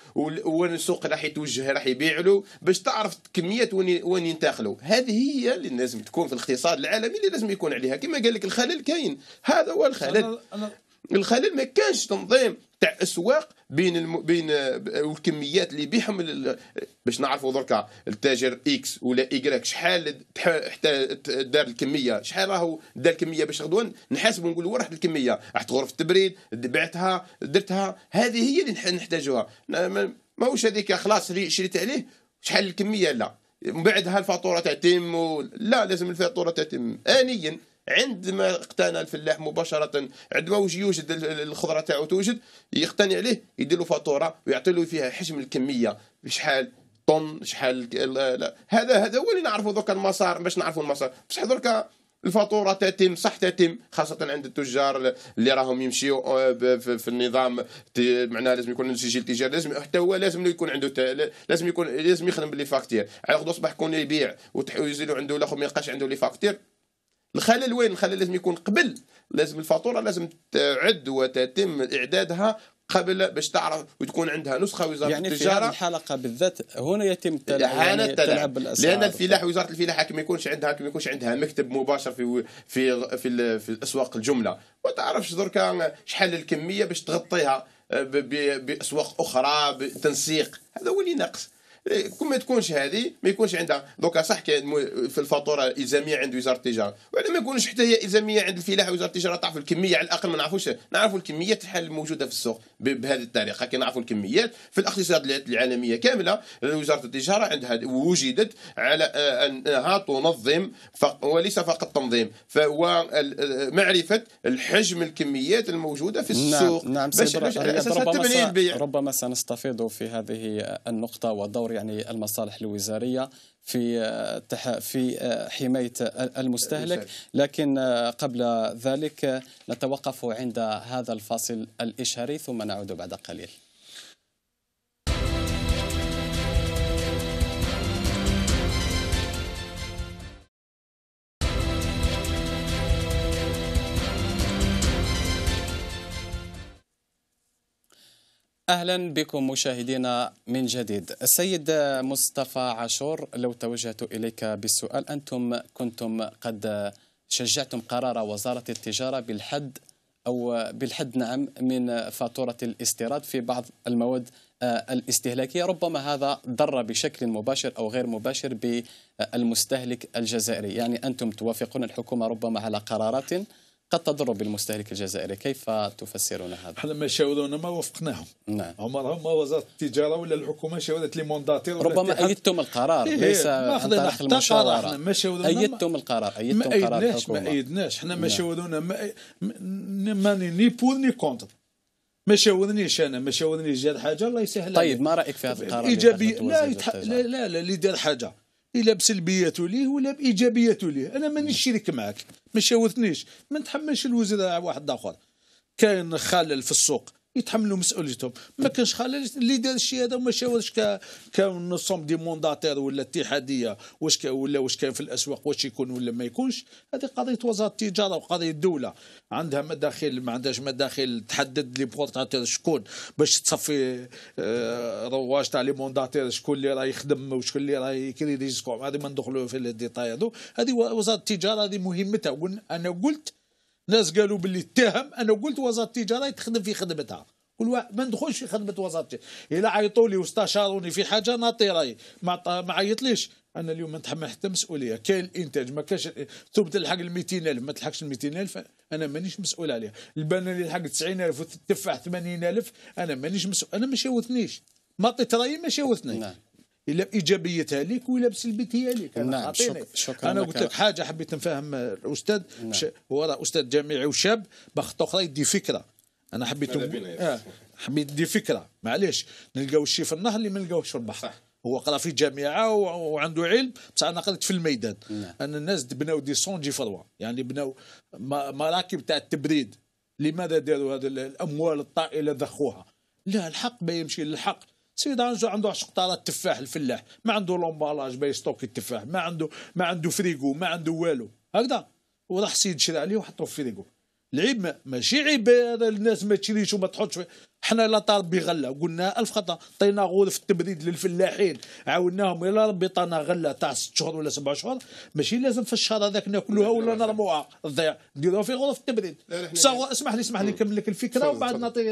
وين السوق راح يتوجه راح يبيع له باش تعرف الكميه وين وين ينتقلوا هذه هي اللي لازم تكون في الاقتصاد العالمي اللي لازم يكون عليها كما قال لك الخلل كاين هذا هو الخلل أنا... أنا... الخلل ما كانش تنظيم تاع اسواق بين الم... بين آه، الكميات اللي بيهم ال... باش نعرفوا دركا التاجر اكس ولا ايكراك شحال حتى دار الكميه شحال راهو دار الكميه باش غدوه نحاسبوا نقولوا راحت الكميه راحت غرف التبريد بعتها درتها هذه هي اللي نحتاجوها ماهوش هذيك خلاص شريت عليه شحال الكميه لا من بعدها الفاتوره تتم لا لازم الفاتوره تتم انيا عندما اقتنى الفلاح مباشره عندما يوجد الخضره تاعو توجد يقتني عليه يدير له فاتوره ويعطي له فيها حجم الكميه شحال طن شحال لا. هذا هذا هو اللي نعرفوا دوكا المسار باش نعرفوا المسار بصح دركا الفاتوره تتم صح تتم خاصه عند التجار اللي راهم يمشيو آه، في النظام معناها لازم يكون عنده سجل تجاري لازم حتى هو لازم يكون عنده لازم يكون لازم يخدم باللي فاكتير على خاطر صباح يكون يبيع ويزيدوا عنده الاخر ما يلقاش عنده لي فاكتير الخلل وين الخلل لازم يكون قبل لازم الفاتوره لازم تعد وتتم اعدادها قبل باش تعرف وتكون عندها نسخه وزاره يعني التجاره يعني في هذه الحلقه بالذات هنا يتم يعني, يعني تلعب لان الفلاح وزاره الفلاحه ما يكونش عندها ما يكونش عندها مكتب مباشر في في في, في الاسواق الجمله ما تعرفش دركا شحال الكميه باش تغطيها باسواق اخرى بتنسيق هذا هو اللي ناقص إيه، كون ما تكونش هذه ما يكونش عندها دوكا صح كاين في الفاتوره الزاميه عند وزاره التجاره وعلى ما يكونش حتى هي الزاميه عند الفلاحه وزاره التجاره تعرف الكميه على الاقل ما نعرفوش نعرفوا الكميات الحال الموجوده في السوق بهذه الطريقه كي نعرفوا الكميات في الاقتصادات العالميه كامله وزاره التجاره عندها وجدت على آه، انها تنظم وليس فقط تنظيم فهو آه، معرفه الحجم الكميات الموجوده في نعم، السوق نعم, نعم على ربما, ربما سنستفيض في هذه النقطه ودور يعني المصالح الوزاريه في آه، في آه، حمايه المستهلك لكن آه، قبل ذلك نتوقف عند هذا الفاصل الاشهاري ثم نعود بعد قليل اهلا بكم مشاهدينا من جديد. السيد مصطفى عاشور لو توجهت اليك بالسؤال انتم كنتم قد شجعتم قرار وزاره التجاره بالحد او بالحد نعم من فاتوره الاستيراد في بعض المواد آه، الاستهلاكيه، ربما هذا ضر بشكل مباشر او غير مباشر بالمستهلك الجزائري، يعني انتم توافقون الحكومه ربما على قرارات قد تضر بالمستهلك الجزائري كيف تفسرون هذا حنا ما شاورونا ما وافقناهم نعم عمرهم ما وزاره التجاره ولا الحكومه شاورت لي مونداتير ربما ايدتم القرار إيه ليس عن طريق المشاوره ما شاورونا ايدتم القرار ايدتم ما قرار الحكومه ما ايدناش حنا ما نعم. شاورونا ما ماني ني بور ني كونتر ما شاورنيش انا ما شاورنيش جاد حاجه الله يسهل طيب ما رايك في هذا القرار ايجابي لا, لا لا لا اللي دار حاجه الا بسلبيته ليه ولا بايجابيته ليه انا مانيش شريك معك ما شاوثنيش ما نتحملش الوزراء واحد اخر كاين خلل في السوق يتحملوا مسؤوليتهم ما كانش خلل اللي دار الشيء هذا وما شاورش ك كنصوم دي مونداتير ولا اتحاديه واش ولا واش كان في الاسواق واش يكون ولا ما يكونش هذه قضيه وزاره التجاره وقضيه الدوله عندها مداخل ما عندهاش مداخل تحدد لي بورتاتير شكون باش تصفي آه، رواج تاع لي مونداتير شكون اللي راه يخدم وشكون اللي راه يكري ريسكو هذه ما ندخلوا في الديتاي هذو هذه وزاره التجاره هذه مهمتها انا قلت ناس قالوا باللي اتهم انا قلت وزاره التجاره تخدم في خدمتها كل واحد ما ندخلش في خدمه وزاره التجاره الا عيطوا لي واستشاروني في حاجه نعطي رايي ما ما عيطليش انا اليوم ما نتحمل حتى مسؤوليه كاين الانتاج ما كاش ثم تلحق ال 200000 ما تلحقش ال 200000 انا مانيش مسؤول عليها البنان اللي لحق 90000 وتتفاح 80000 انا مانيش مسؤول انا ما شاوتنيش ما عطيت رايي ما شاوتني نعم. الا بايجابيتها لك ولا بسلبيتها لك انا نعم شك... شكرا انا قلت لك حاجه حبيت نفهم الاستاذ نعم. مش... هو استاذ جامعي وشاب بخت اخرى يدي فكره انا حبيت آه. حبيت ندي فكره معليش نلقاو الشيء في النهر اللي ما نلقاوش في البحر صح. هو قرا في جامعه وعنده علم بصح انا قريت في الميدان نعم. ان الناس بناو دي سونجي فروا يعني بناو مراكب تاع التبريد لماذا داروا هذه الاموال الطائله ضخوها لا الحق ما يمشي للحق سيد عنده عنده عشقطارات تفاح الفلاح ما عنده لومبالاج باي ستوكي التفاح ما عنده ما عنده فريغو ما عنده والو هكذا وراح سيد شرى عليه وحطوه في فريغو العيب ماشي عيب هذا الناس ما تشريش وما تحطش حنا لا طالب غله قلنا الف خطا عطينا غول في التبريد للفلاحين عاوناهم يا ربي طانا غله تاع ست شهور ولا سبع شهور ماشي لازم في الشهر هذاك ناكلوها ولا نرموها تضيع نديروها في غرف التبريد اسمح لي اسمح لي نكمل لك الفكره ومن بعد نعطي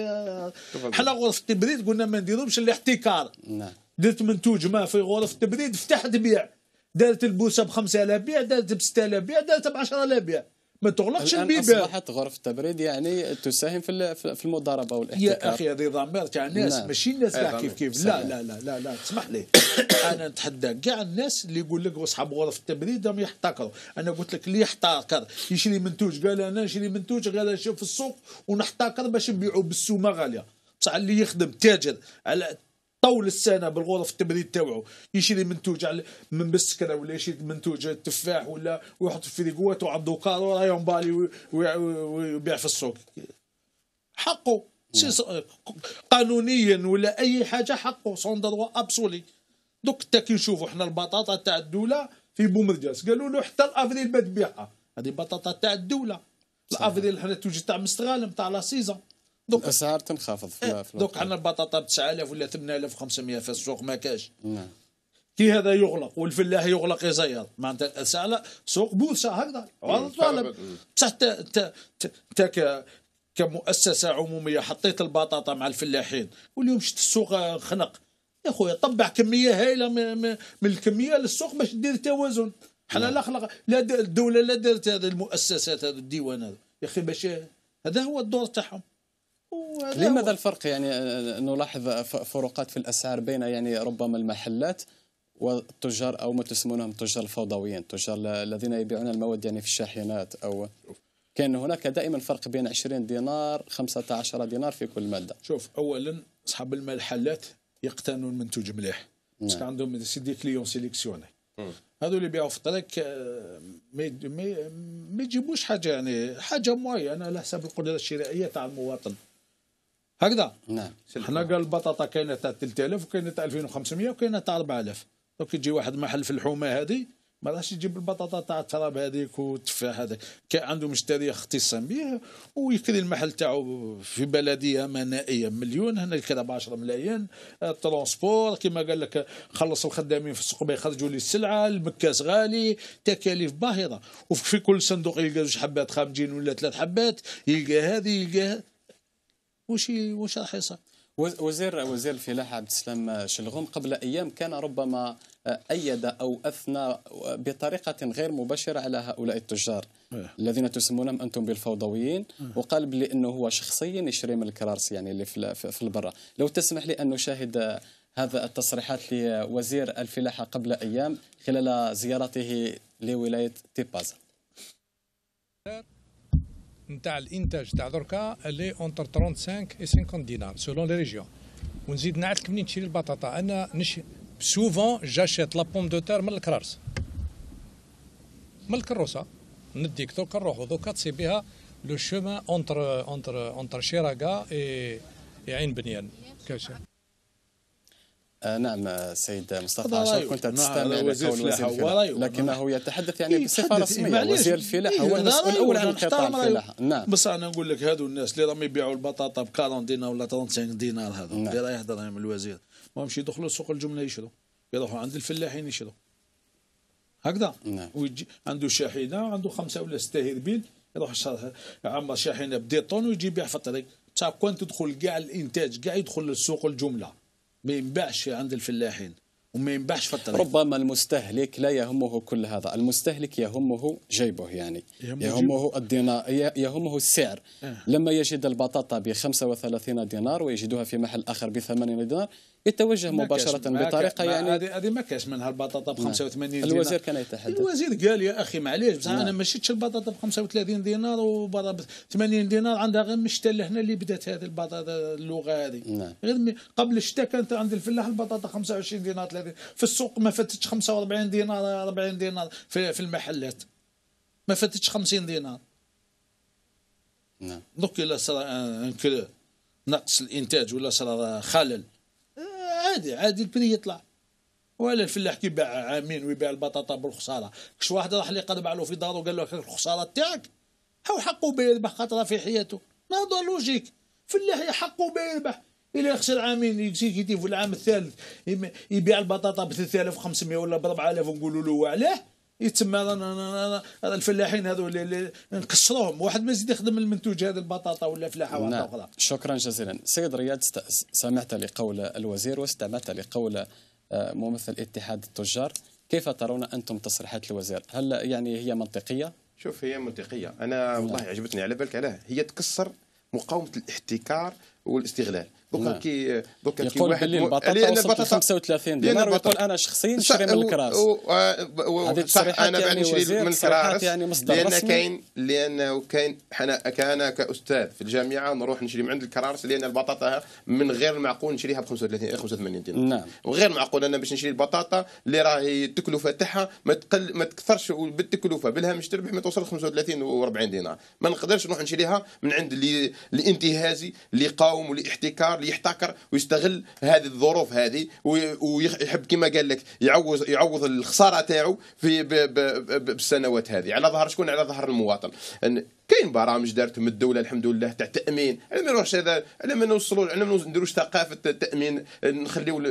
حنا غرف التبريد قلنا ما نديروش الاحتكار نعم. درت منتوج ما في غرف التبريد فتحت بيع دارت البوسه ب 5000 بيع دارت ب 6000 بيع دارت ب 10000 بيع ما تغلقش البيبان اصبحت غرف التبريد يعني تساهم في في المضاربه والاحتكار يا اخي هذه ضمير تاع الناس نعم. ماشي الناس كاع كيف كيف لا لا لا لا لا تسمح لي *coughs* انا نتحدى كاع الناس اللي يقول لك اصحاب غرف التبريد راهم يحتكروا انا قلت لك اللي يحتكر يشري منتوج قال انا نشري منتوج قال نشوف في السوق ونحتكر باش نبيعه بالسومه غاليه بصح اللي يخدم تاجر على طول السنه بالغرف التمرين تاعو يشري منتوج على من بسكره ولا يشري منتوج التفاح ولا ويحط في فريقوات وعنده كارو وراه بالي ويبيع في السوق حقه قانونيا ولا اي حاجه حقه سون دروا ابسولي دوك تا كي نشوفوا حنا البطاطا تاع الدوله في بومرجاس قالوا له حتى الافريل ما تبيعها هذه بطاطا تاع الدوله الافريل حنا توجد تاع مستغالم تاع لا سيزون دوك الاسعار تنخفض في آه، دوك عندنا البطاطا ب 9000 ولا 8500 في السوق ما كاش نعم كي هذا يغلق والفلاح يغلق يزير معناتها الاسعار سوق بوسه هكذا هذا طالب بصح انت انت كمؤسسه عموميه حطيت البطاطا مع الفلاحين واليوم شفت السوق خنق يا خويا طبع كميه هائله من الكميه للسوق باش دير توازن حنا نعم. لا خلق لا الدوله لا دارت هذه المؤسسات هذا الديوان هذا يا اخي باش هذا هو الدور تاعهم لماذا الفرق يعني آه، آه، نلاحظ آه، فروقات في الاسعار بين يعني ربما المحلات والتجار او ما تسمونهم التجار الفوضويين التجار الذين يبيعون المواد يعني في الشاحنات او كان هناك دائما فرق بين 20 دينار 15 دينار في كل ماده شوف اولا اصحاب المحلات يقتنوا المنتوج مليح نعم. عندهم سيدي دي كليون سيليكسيوني هذو اللي يبيعوا في الطريق ما يجيبوش حاجه يعني حاجه معينه على حسب القدره الشرائيه تاع المواطن هكذا نعم حنا قال البطاطا كاينه تاع 3000 وكاينه تاع 2500 وكاينه تاع 4000 دونك يجي واحد محل في الحومه هذه ما راحش يجيب البطاطا تاع التراب هذيك والتفاح هذاك كان عنده مشتري اختصاصا به ويكري المحل تاعو في بلديه منائيه مليون هنا كذا ب 10 ملايين الترونسبور كما قال لك خلص الخدامين في السوق يخرجوا لي السلعه المكاس غالي تكاليف باهظه وفي كل صندوق يلقى جوج حبات خامجين ولا ثلاث حبات يلقى هذه يلقى واش وش راح يصير وزير وزير الفلاحة عبد السلام شلغوم قبل أيام كان ربما أيد أو أثنى بطريقة غير مباشرة على هؤلاء التجار إيه. الذين تسمونهم أنتم بالفوضويين إيه. وقال بلي أنه هو شخصيا يشري من الكرارس يعني اللي في البرة لو تسمح لي أن نشاهد هذا التصريحات لوزير الفلاحة قبل أيام خلال زيارته لولاية تيبازا نتاع الانتاج تاع دركا اللي اونتر 35 و 50 دينار سولون لي ريجيون ونزيد لك منين تشري البطاطا انا نش سوفون جاشيت لا بوم دو تير من الكرارس من الكروسه نديك دوكا نروحو دوكا تصيب بها لو شومان اونتر اونتر اونتر شيراكا اي عين بنيان كاشا آه نعم آه، سيد مصطفى عشان كنت نعم، تستمع لقول وزير الفلاحة لكنه يتحدث يعني إيه، بصفة رسمية وزير الفلاحة إيه، هو المسؤول الأول عن قطاع الفلاحة نعم بصح أنا نقول لك هذو الناس اللي راهم يبيعوا البطاطا ب 40 دينار ولا 35 دينار هذا اللي راه يهضر من الوزير ماهمش يدخلوا سوق الجملة يشروا يروحوا عند الفلاحين يشروا هكذا نعم. ويجي عنده شاحنة وعنده خمسة ولا ستة هربين يروح عمر شاحنة بدي طون ويجي يبيع في الطريق بصح كون تدخل كاع الإنتاج كاع يدخل للسوق الجملة ما ينباعش عند الفلاحين وما ينباعش في الطريق ربما المستهلك لا يهمه كل هذا المستهلك يهمه جيبه يعني يهمه, يهمه الدينار يهمه السعر آه. لما يجد البطاطا ب 35 دينار ويجدها في محل آخر ب 80 دينار يتوجه مباشره بطريقه يعني هذه هذه ما كاش منها البطاطا ب 85 نعم. دينار الوزير كان يتحدث الوزير قال يا اخي معليش بصح انا نعم. ما شفتش البطاطا ب 35 دينار و 80 دينار عندها غير من الشتاء لهنا اللي بدات هذه البطاطا اللغه هذه نعم. غير قبل الشتاء كانت عند الفلاح البطاطا 25 دينار 30 في السوق ما فاتتش 45 دينار 40 دينار في, في المحلات ما فاتتش 50 دينار نعم دوك الا صرا آه، نقص الانتاج ولا صرا خلل عادي عادي البري يطلع ولا الفلاح كيباع عامين ويبيع البطاطا بالخساره كش واحد راح اللي قلب عليه في داره وقال له الخساره تاعك هاو حقه بيربح خاطر في حياته نهضه لوجيك فلاح حقه بيربح الى خسر عامين اكزيكيتيف في العام الثالث يبيع البطاطا ب 3500 ولا ب 4000 ونقولوا له علاه يتسمى هذا الفلاحين هذو اللي نكسروهم واحد ما يزيد يخدم المنتوج هذا البطاطا ولا فلاحه واحده نعم. اخرى شكرا جزيلا سيد رياض سمعت لقول الوزير واستمعت لقول آه، ممثل اتحاد التجار كيف ترون انتم تصريحات الوزير هل يعني هي منطقيه شوف هي منطقيه انا نعم. والله عجبتني على بالك علاه هي تكسر مقاومه الاحتكار والاستغلال دوكا نعم. كي دوكا كي واحد باللي البطاطا لان البطاطا 35 دينار ويقول انا شخصيا نشري من الكراس هذه صح انا بعد يعني نشري من الكراس يعني مصدر لان كاين لانه كاين انا كان كاستاذ في الجامعه نروح نشري من عند الكرارس لان البطاطا من غير المعقول نشريها ب 35 85 إيه، دينار نعم وغير معقول انا باش نشري البطاطا اللي راهي التكلفه تاعها ما تقل ما تكثرش بالتكلفه بالهامش تربح ما توصل 35 و 40 دينار ما نقدرش نروح نشريها من عند اللي الانتهازي اللي قاوم والاحتكار اللي يحتكر ويستغل هذه الظروف هذه ويحب كما قال لك يعوض يعوض الخساره تاعو في بالسنوات هذه على ظهر شكون على ظهر المواطن كاين برامج دارت من الدوله الحمد لله تاع التامين على ما نروحش هذا على ما نوصلوا على ما نديروش ثقافه التامين نخليو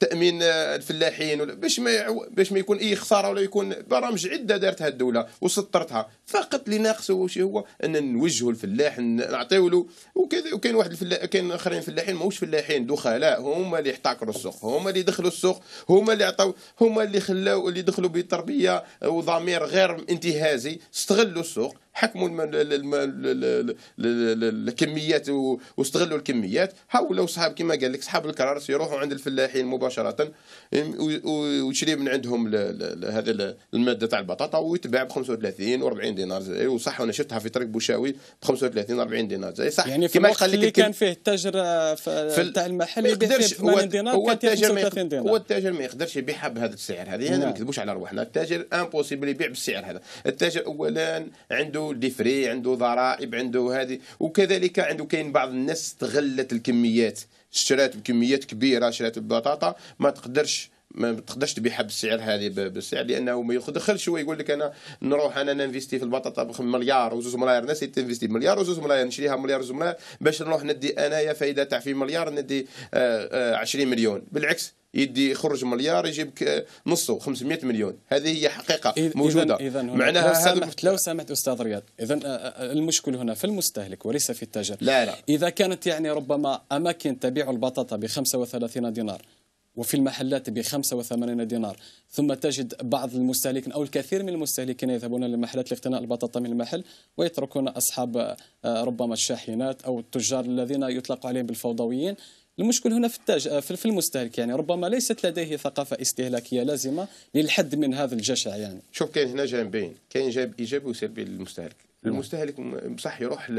تامين الفلاحين باش ما باش ما يكون اي خساره ولا يكون برامج عده دارتها الدوله وسطرتها فقط اللي ناقص هو شي هو ان نوجهوا الفلاح نعطيو له وكذا وكاين واحد الفلاح كاين اخرين فلاحين ماهوش فلاحين دخلاء هما اللي احتكروا السوق هما اللي دخلوا السوق هما اللي عطاو هما اللي خلاو اللي دخلوا بتربيه وضمير غير انتهازي استغلوا السوق حكموا الكميات واستغلوا الكميات هاولوا صحاب كما قال لك صحاب الكرارس يروحوا عند الفلاحين مباشره ويشري من عندهم هذا الماده تاع البطاطا ويتباع ب 35 و 40 دينار زي وصح وانا شفتها في طريق بوشاوي ب 35 و 40 دينار زي صح يعني في كما الوقت اللي كان فيه التاجر تاع المحل يبيع 80 دينار هو 35 دينار هو التاجر ما يقدرش يبيعها بهذا السعر هذه ما نكذبوش على روحنا التاجر امبوسيبل يبيع بالسعر هذا التاجر اولا عنده ديفري عنده ضرائب عنده هذه وكذلك عنده كاين بعض الناس استغلت الكميات شرات بكميات كبيره شرات البطاطا ما تقدرش ما تقدرش تبيعها بالسعر هذه بالسعر لانه ما يدخلش هو يقول لك انا نروح انا ننفيستي في البطاطا بمليار وزوز ملاير ناس تنفيستي مليار وزوز ملاير نشريها مليار وزوز ملاير باش نروح ندي انايا فائده تاع في مليار ندي 20 آه، آه، مليون بالعكس يدي يخرج مليار يجيب نصه 500 مليون هذه هي حقيقه موجوده إذن إذن معناها لو سمحت, لو سمحت استاذ رياض اذا آه، المشكل هنا في المستهلك وليس في التاجر لا لا اذا كانت يعني ربما اماكن تبيع البطاطا ب 35 دينار وفي المحلات ب 85 دينار ثم تجد بعض المستهلكين أو الكثير من المستهلكين يذهبون لمحلات لاقتناء البطاطا من المحل ويتركون أصحاب آه، ربما الشاحنات أو التجار الذين يطلق عليهم بالفوضويين المشكل هنا في التاج آه، في المستهلك يعني ربما ليست لديه ثقافه استهلاكيه لازمه للحد من هذا الجشع يعني شوف كاين هنا جانبين كاين جانب ايجابي وسلبي للمستهلك المستهلك صح يروح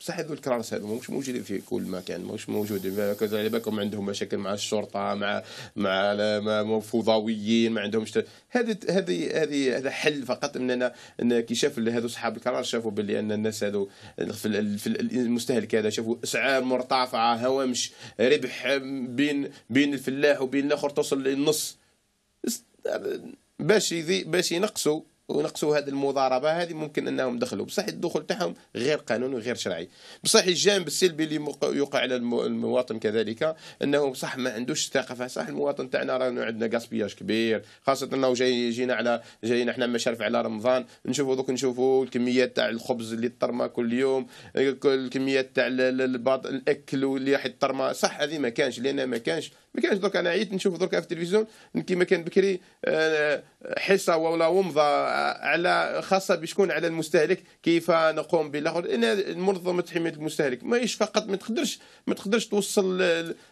بصح هذو الكرانس هذو مش موجودين في كل مكان مش موجودين على بالكم عندهم مشاكل مع الشرطه مع مع, مع فوضويين ما عندهمش هذه هذه هذه هذا حل فقط اننا ان كي شاف هذو صحاب القرار شافوا باللي ان الناس هذو في, في المستهلك هذا شافوا اسعار مرتفعه هوامش ربح بين بين الفلاح وبين الاخر توصل للنص باش باش ينقصوا ونقصوا هذه المضاربه هذه ممكن انهم دخلوا بصح الدخول تاعهم غير قانوني وغير شرعي بصح الجانب السلبي اللي يوقع على المواطن كذلك انه صح ما عندوش ثقافه صح المواطن تاعنا راه عندنا غاسبياج كبير خاصه انه جاي جينا على جايين احنا مشارف على رمضان نشوفوا دوك نشوفوا الكميات تاع الخبز اللي طرمه كل يوم الكميات تاع الاكل واللي راح صح هذه ما كانش لان ما كانش ما كانش درك انا عييت نشوف درك في التلفزيون كيما كان بكري آه، حصه ولا ومضه آه، على خاصه بشكون على المستهلك كيف نقوم بالاخر ان منظمه حمايه المستهلك ماهيش فقط ما تقدرش ما تقدرش توصل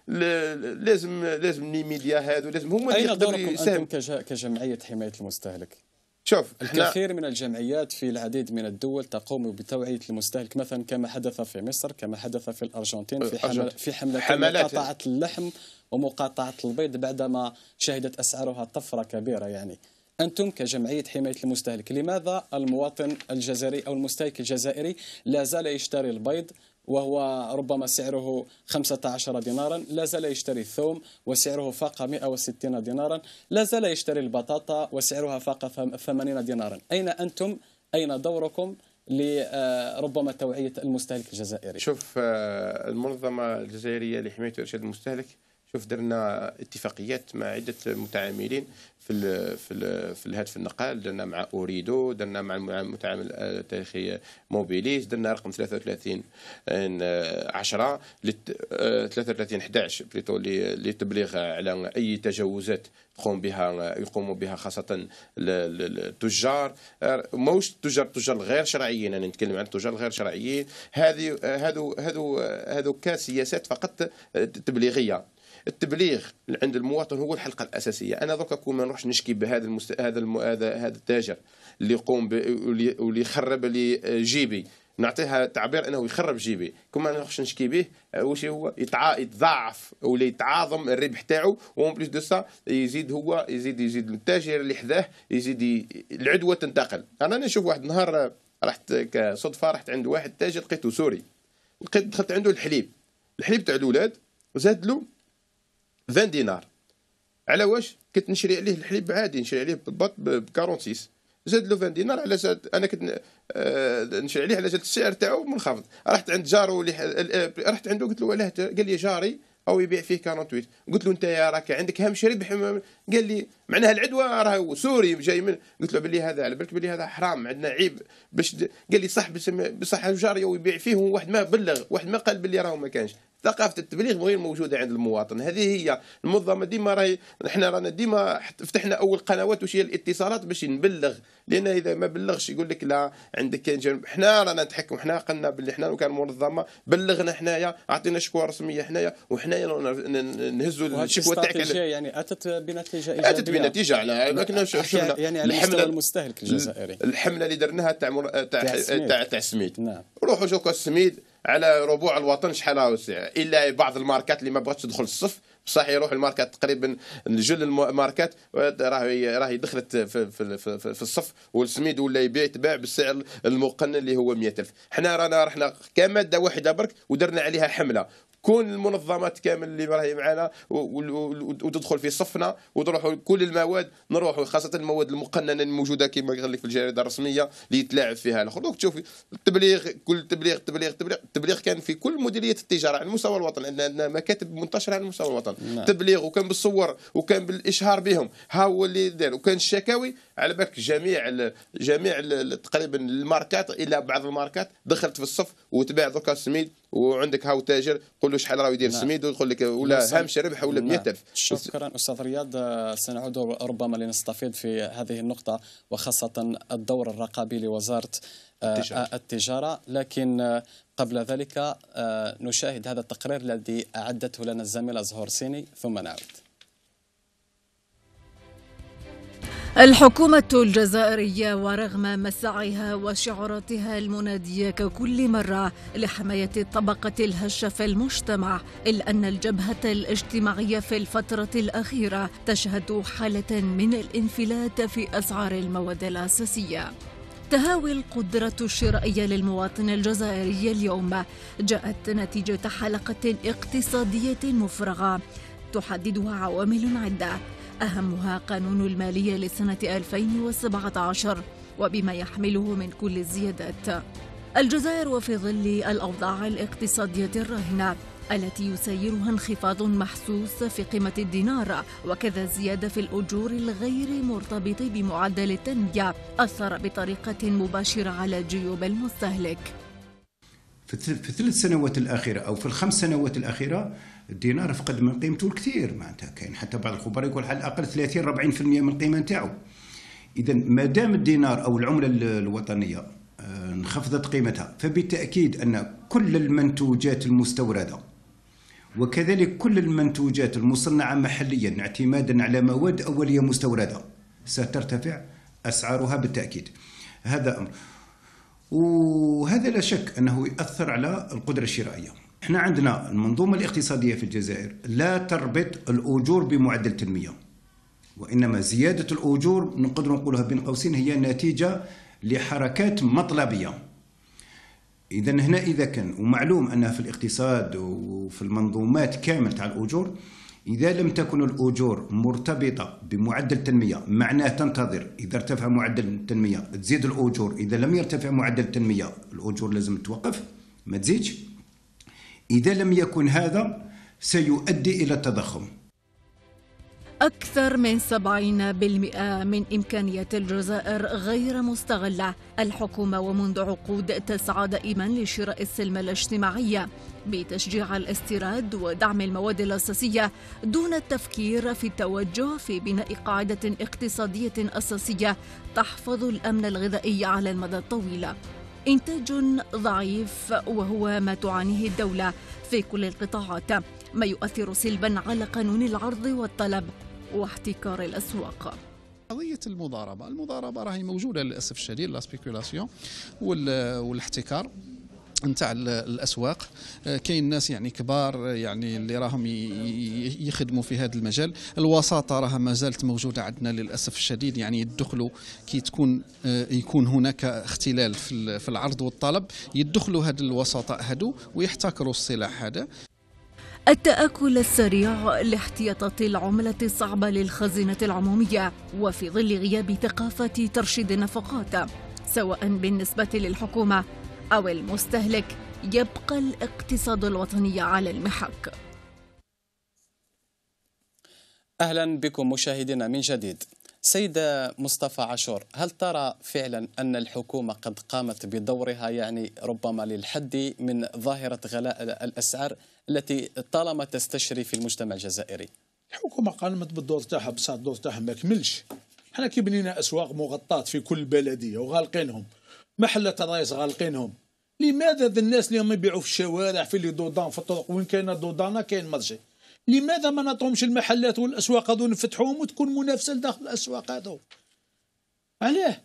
لازم لازم لي ميديا هذو لازم هما اللي يقدروا يساهموا كجمعيه حمايه المستهلك شوف الكثير من الجمعيات في العديد من الدول تقوم بتوعيه المستهلك مثلا كما حدث في مصر كما حدث في الارجنتين في حمل في حمله مقاطعه اللحم ومقاطعه البيض بعدما شهدت اسعارها طفره كبيره يعني انتم كجمعيه حمايه المستهلك لماذا المواطن الجزائري او المستهلك الجزائري لا زال يشتري البيض وهو ربما سعره 15 دينارا لا زال يشتري الثوم وسعره فاق 160 دينارا لا زال يشتري البطاطا وسعرها فاق 80 دينارا أين أنتم أين دوركم لربما آه، توعية المستهلك الجزائري شوف آه، المنظمة الجزائرية لحماية وإرشاد المستهلك شوف درنا اتفاقيات مع عده متعاملين في الـ في الـ في الهاتف النقال درنا مع اوريدو درنا مع المتعامل التاريخي آه، موبيليس درنا رقم 33 10 33 11 بليتو للتبليغ على اي تجاوزات تقوم بها آه، يقوموا بها خاصه التجار آه، موش التجار التجار الغير شرعيين انا نتكلم عن التجار الغير شرعيين هذه هذو هذو هذو كسياسات فقط تبليغيه التبليغ عند المواطن هو الحلقه الاساسيه انا درك كون ما نروحش نشكي بهذا المست... هذا الم... هذا هذا التاجر اللي يقوم ب... واللي يخرب لي جيبي نعطيها تعبير انه يخرب جيبي كون ما نروحش نشكي به واش هو يتع... يتضاعف ولا يتعاظم الربح تاعو وان بليس دو سا يزيد هو يزيد يزيد التاجر اللي حذاه يزيد ي... العدوى تنتقل انا نشوف واحد النهار رحت كصدفه رحت عند واحد تاجر لقيته سوري لقيت دخلت عنده الحليب الحليب تاع الاولاد زاد له 20 دينار على واش كنت نشري عليه الحليب عادي نشري عليه بالضبط ب 46 زاد له 20 دينار على زاد انا كنت آه، نشري عليه على زاد السعر تاعو منخفض رحت عند جارو اللي رحت عنده قلت له علاه قال لي جاري او يبيع فيه 48 قلت له انت يا راك عندك هامش ربح قال لي معناها العدوى راهو سوري جاي من قلت له بلي هذا على بالك بلي هذا حرام عندنا عيب باش قال لي صح بصح جاريه ويبيع فيه واحد ما بلغ واحد ما قال بلي راهو ما كانش ثقافه التبليغ غير موجوده عند المواطن هذه هي المنظمه ديما راهي احنا رانا ديما فتحنا اول قنوات وش هي الاتصالات باش نبلغ لان اذا ما بلغش يقول لك لا عندك كان جانب احنا رانا نتحكم احنا قلنا باللي احنا لو كان منظمه بلغنا حنايا اعطينا شكوى رسميه حنايا وحنايا نهزوا الشكوى تاعك يعني اتت بنتيجه ايجابيه اتت نتيجه على لكن شفنا يعني الحمله المستهلك الجزائري الحمله اللي درناها تاع تاع تاع تاع سميد نعم روحوا شوفوا سميد على ربوع الوطن شحال الا بعض الماركات اللي ما بغاتش تدخل الصف بصح يروح الماركات تقريبا جل الماركات راهي راهي دخلت في, في, في, في الصف والسميد ولا يبيع تباع بالسعر المقنن اللي هو 100000 حنا رانا رحنا كماده واحده برك ودرنا عليها حمله كل المنظمات كامل اللي راهي معنا وتدخل في صفنا وتروحوا كل المواد نروحوا خاصه المواد المقننه الموجوده كما قال لك في الجريده الرسميه اللي يتلاعب فيها الاخر دونك تشوف التبليغ كل تبليغ تبليغ تبليغ التبليغ كان في كل مديريه التجاره على المستوى الوطن عندنا مكاتب منتشره على المستوى الوطن التبليغ نعم. تبليغ وكان بالصور وكان بالاشهار بهم ها هو اللي دار وكان الشكاوي على بالك جميع الـ جميع الـ تقريبا الماركات الا بعض الماركات دخلت في الصف وتباع دوكا السميد وعندك هاو تاجر قول له شحال راه يدير السميد نعم. ويقول لك ولا هامش ربح ولا 100000 نعم. شكرا استاذ رياض سنعود ربما لنستفيد في هذه النقطه وخاصه الدور الرقابي لوزاره آه، التجارة. التجارة لكن آه، قبل ذلك آه، نشاهد هذا التقرير الذي أعدته لنا الزميلة زهور سيني ثم نعود الحكومة الجزائرية ورغم مساعيها وشعاراتها المنادية ككل مرة لحماية الطبقة الهشة في المجتمع إلا أن الجبهة الاجتماعية في الفترة الأخيرة تشهد حالة من الانفلات في أسعار المواد الأساسية تهاوي القدرة الشرائية للمواطن الجزائري اليوم جاءت نتيجة حلقة اقتصادية مفرغة تحددها عوامل عدة أهمها قانون المالية لسنة 2017 وبما يحمله من كل الزيادات الجزائر وفي ظل الأوضاع الاقتصادية الراهنة التي يسيرها انخفاض محسوس في قيمة الدينار وكذا الزيادة في الأجور الغير مرتبط بمعدل التنمية أثر بطريقة مباشرة على جيوب المستهلك في الثلاث سنوات الأخيرة أو في الخمس سنوات الأخيرة الدينار فقد من قيمته الكثير معناتها كاين حتى بعض الخبراء يقول على الاقل 30 40% من القيمه نتاعو اذا ما دام الدينار او العمله الوطنيه آه، انخفضت قيمتها فبالتاكيد ان كل المنتوجات المستورده وكذلك كل المنتوجات المصنعه محليا اعتمادا على مواد اوليه مستورده سترتفع اسعارها بالتاكيد هذا امر وهذا لا شك انه يؤثر على القدره الشرائيه احنا عندنا المنظومة الاقتصادية في الجزائر لا تربط الأجور بمعدل التنمية وإنما زيادة الأجور نقدر نقولها بين قوسين هي نتيجة لحركات مطلبية إذا هنا إذا كان ومعلوم أنها في الاقتصاد وفي المنظومات كامل تاع الأجور إذا لم تكن الأجور مرتبطة بمعدل التنمية معناه تنتظر إذا ارتفع معدل التنمية تزيد الأجور إذا لم يرتفع معدل التنمية الأجور لازم توقف ما تزيدش إذا لم يكن هذا سيؤدي إلى التضخم أكثر من 70% من إمكانية الجزائر غير مستغلة الحكومة ومنذ عقود تسعى دائما لشراء السلم الاجتماعية بتشجيع الاستيراد ودعم المواد الأساسية دون التفكير في التوجه في بناء قاعدة اقتصادية أساسية تحفظ الأمن الغذائي على المدى الطويل إنتاج ضعيف وهو ما تعانيه الدولة في كل القطاعات ما يؤثر سلبا على قانون العرض والطلب واحتكار الأسواق قضية المضاربة، المضاربة راهي موجودة للأسف الشديد لا سبيكولاسيون والاحتكار نتاع الاسواق آه، كاين ناس يعني كبار آه، يعني اللي راهم يخدموا في هذا المجال الوساطه راها ما زالت موجوده عندنا للاسف الشديد يعني يدخلوا كي تكون آه، يكون هناك اختلال في العرض والطلب يدخلوا هاد الوسطاء هادو ويحتكروا السلاح هذا التآكل السريع لاحتياطات العملة الصعبة للخزينة العمومية وفي ظل غياب ثقافة ترشيد النفقات سواء بالنسبة للحكومة أو المستهلك يبقى الاقتصاد الوطني على المحك أهلا بكم مشاهدينا من جديد سيدة مصطفى عاشور هل ترى فعلا أن الحكومة قد قامت بدورها يعني ربما للحد من ظاهرة غلاء الأسعار التي طالما تستشري في المجتمع الجزائري الحكومة قامت بالدور تاعها بصح الدور تاعها ما كملش حنا كي بنينا أسواق مغطاة في كل بلدية وغالقينهم محلة الرئيس غالقينهم لماذا ذا الناس اللي يبيعوا في الشوارع في لي دودان في الطرق وين كاين دودانا كاين مرجي لماذا ما نعطيهمش المحلات والاسواق هذو نفتحوهم وتكون منافسه لداخل الاسواق هذو علاه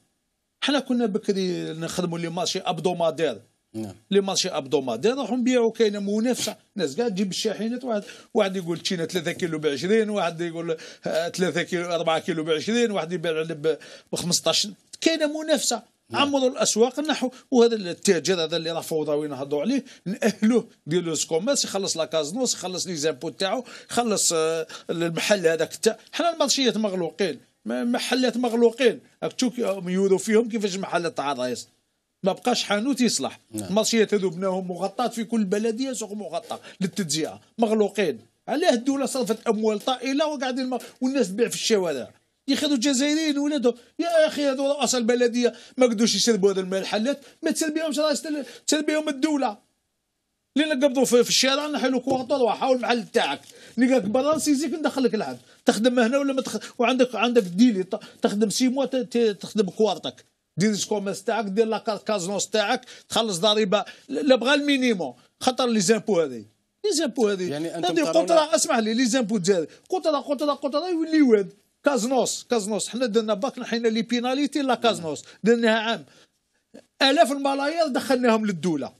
حنا كنا بكري نخدموا لي مارشي ابدومادير نعم لي مارشي ابدومادير نروحوا نبيعوا كاينه منافسه ناس كاع تجيب الشاحنات واحد واحد يقول تشينا 3 كيلو ب 20 واحد يقول 3 آه، كيلو 4 كيلو ب 20 واحد يبيع ب 15 كاينه منافسه عمروا الاسواق نحو وهذا التاجر هذا اللي راه فوضوي نهضوا عليه ناهلوه ديال لو سكوميرس يخلص لا كازنوس يخلص لي زامبو تاعو يخلص آه، المحل هذاك تاع حنا المارشيات مغلوقين محلات مغلوقين ميولوا فيهم كيفاش محلات العرايس ما بقاش حانوت يصلح نعم. المارشيات هذو بناهم مغطات في كل بلديه سوق مغطى للتجزئه مغلوقين علاه الدوله صرفت اموال طائله وقاعدين والناس تبيع في الشوارع ياخذوا الجزائريين ولادهم يا اخي هذو رؤساء البلديه ما قدوش يسربوا هذا الماء الحلات ما تسربيهمش راس تسربيهم الدوله اللي نقبضوا في, الشارع نحلوا كواطر وحاول المحل تاعك لقاك برا نسيزيك ندخلك العبد تخدم هنا ولا ما تخ... وعندك عندك ديلي تخدم سي موا تخدم كوارتك دير سكوميرس تاعك دير لا كازنوس تاعك تخلص ضريبه لا بغى المينيموم خاطر لي زامبو هذه لي زامبو هذه يعني انت قطره اسمح لي لي زامبو الجزائر قطره قطره قطره يولي واد كازنوس كازنوس حنا درنا باك نحينا لي بيناليتي لا كازنوس درناها عام الاف الملايير دخلناهم للدوله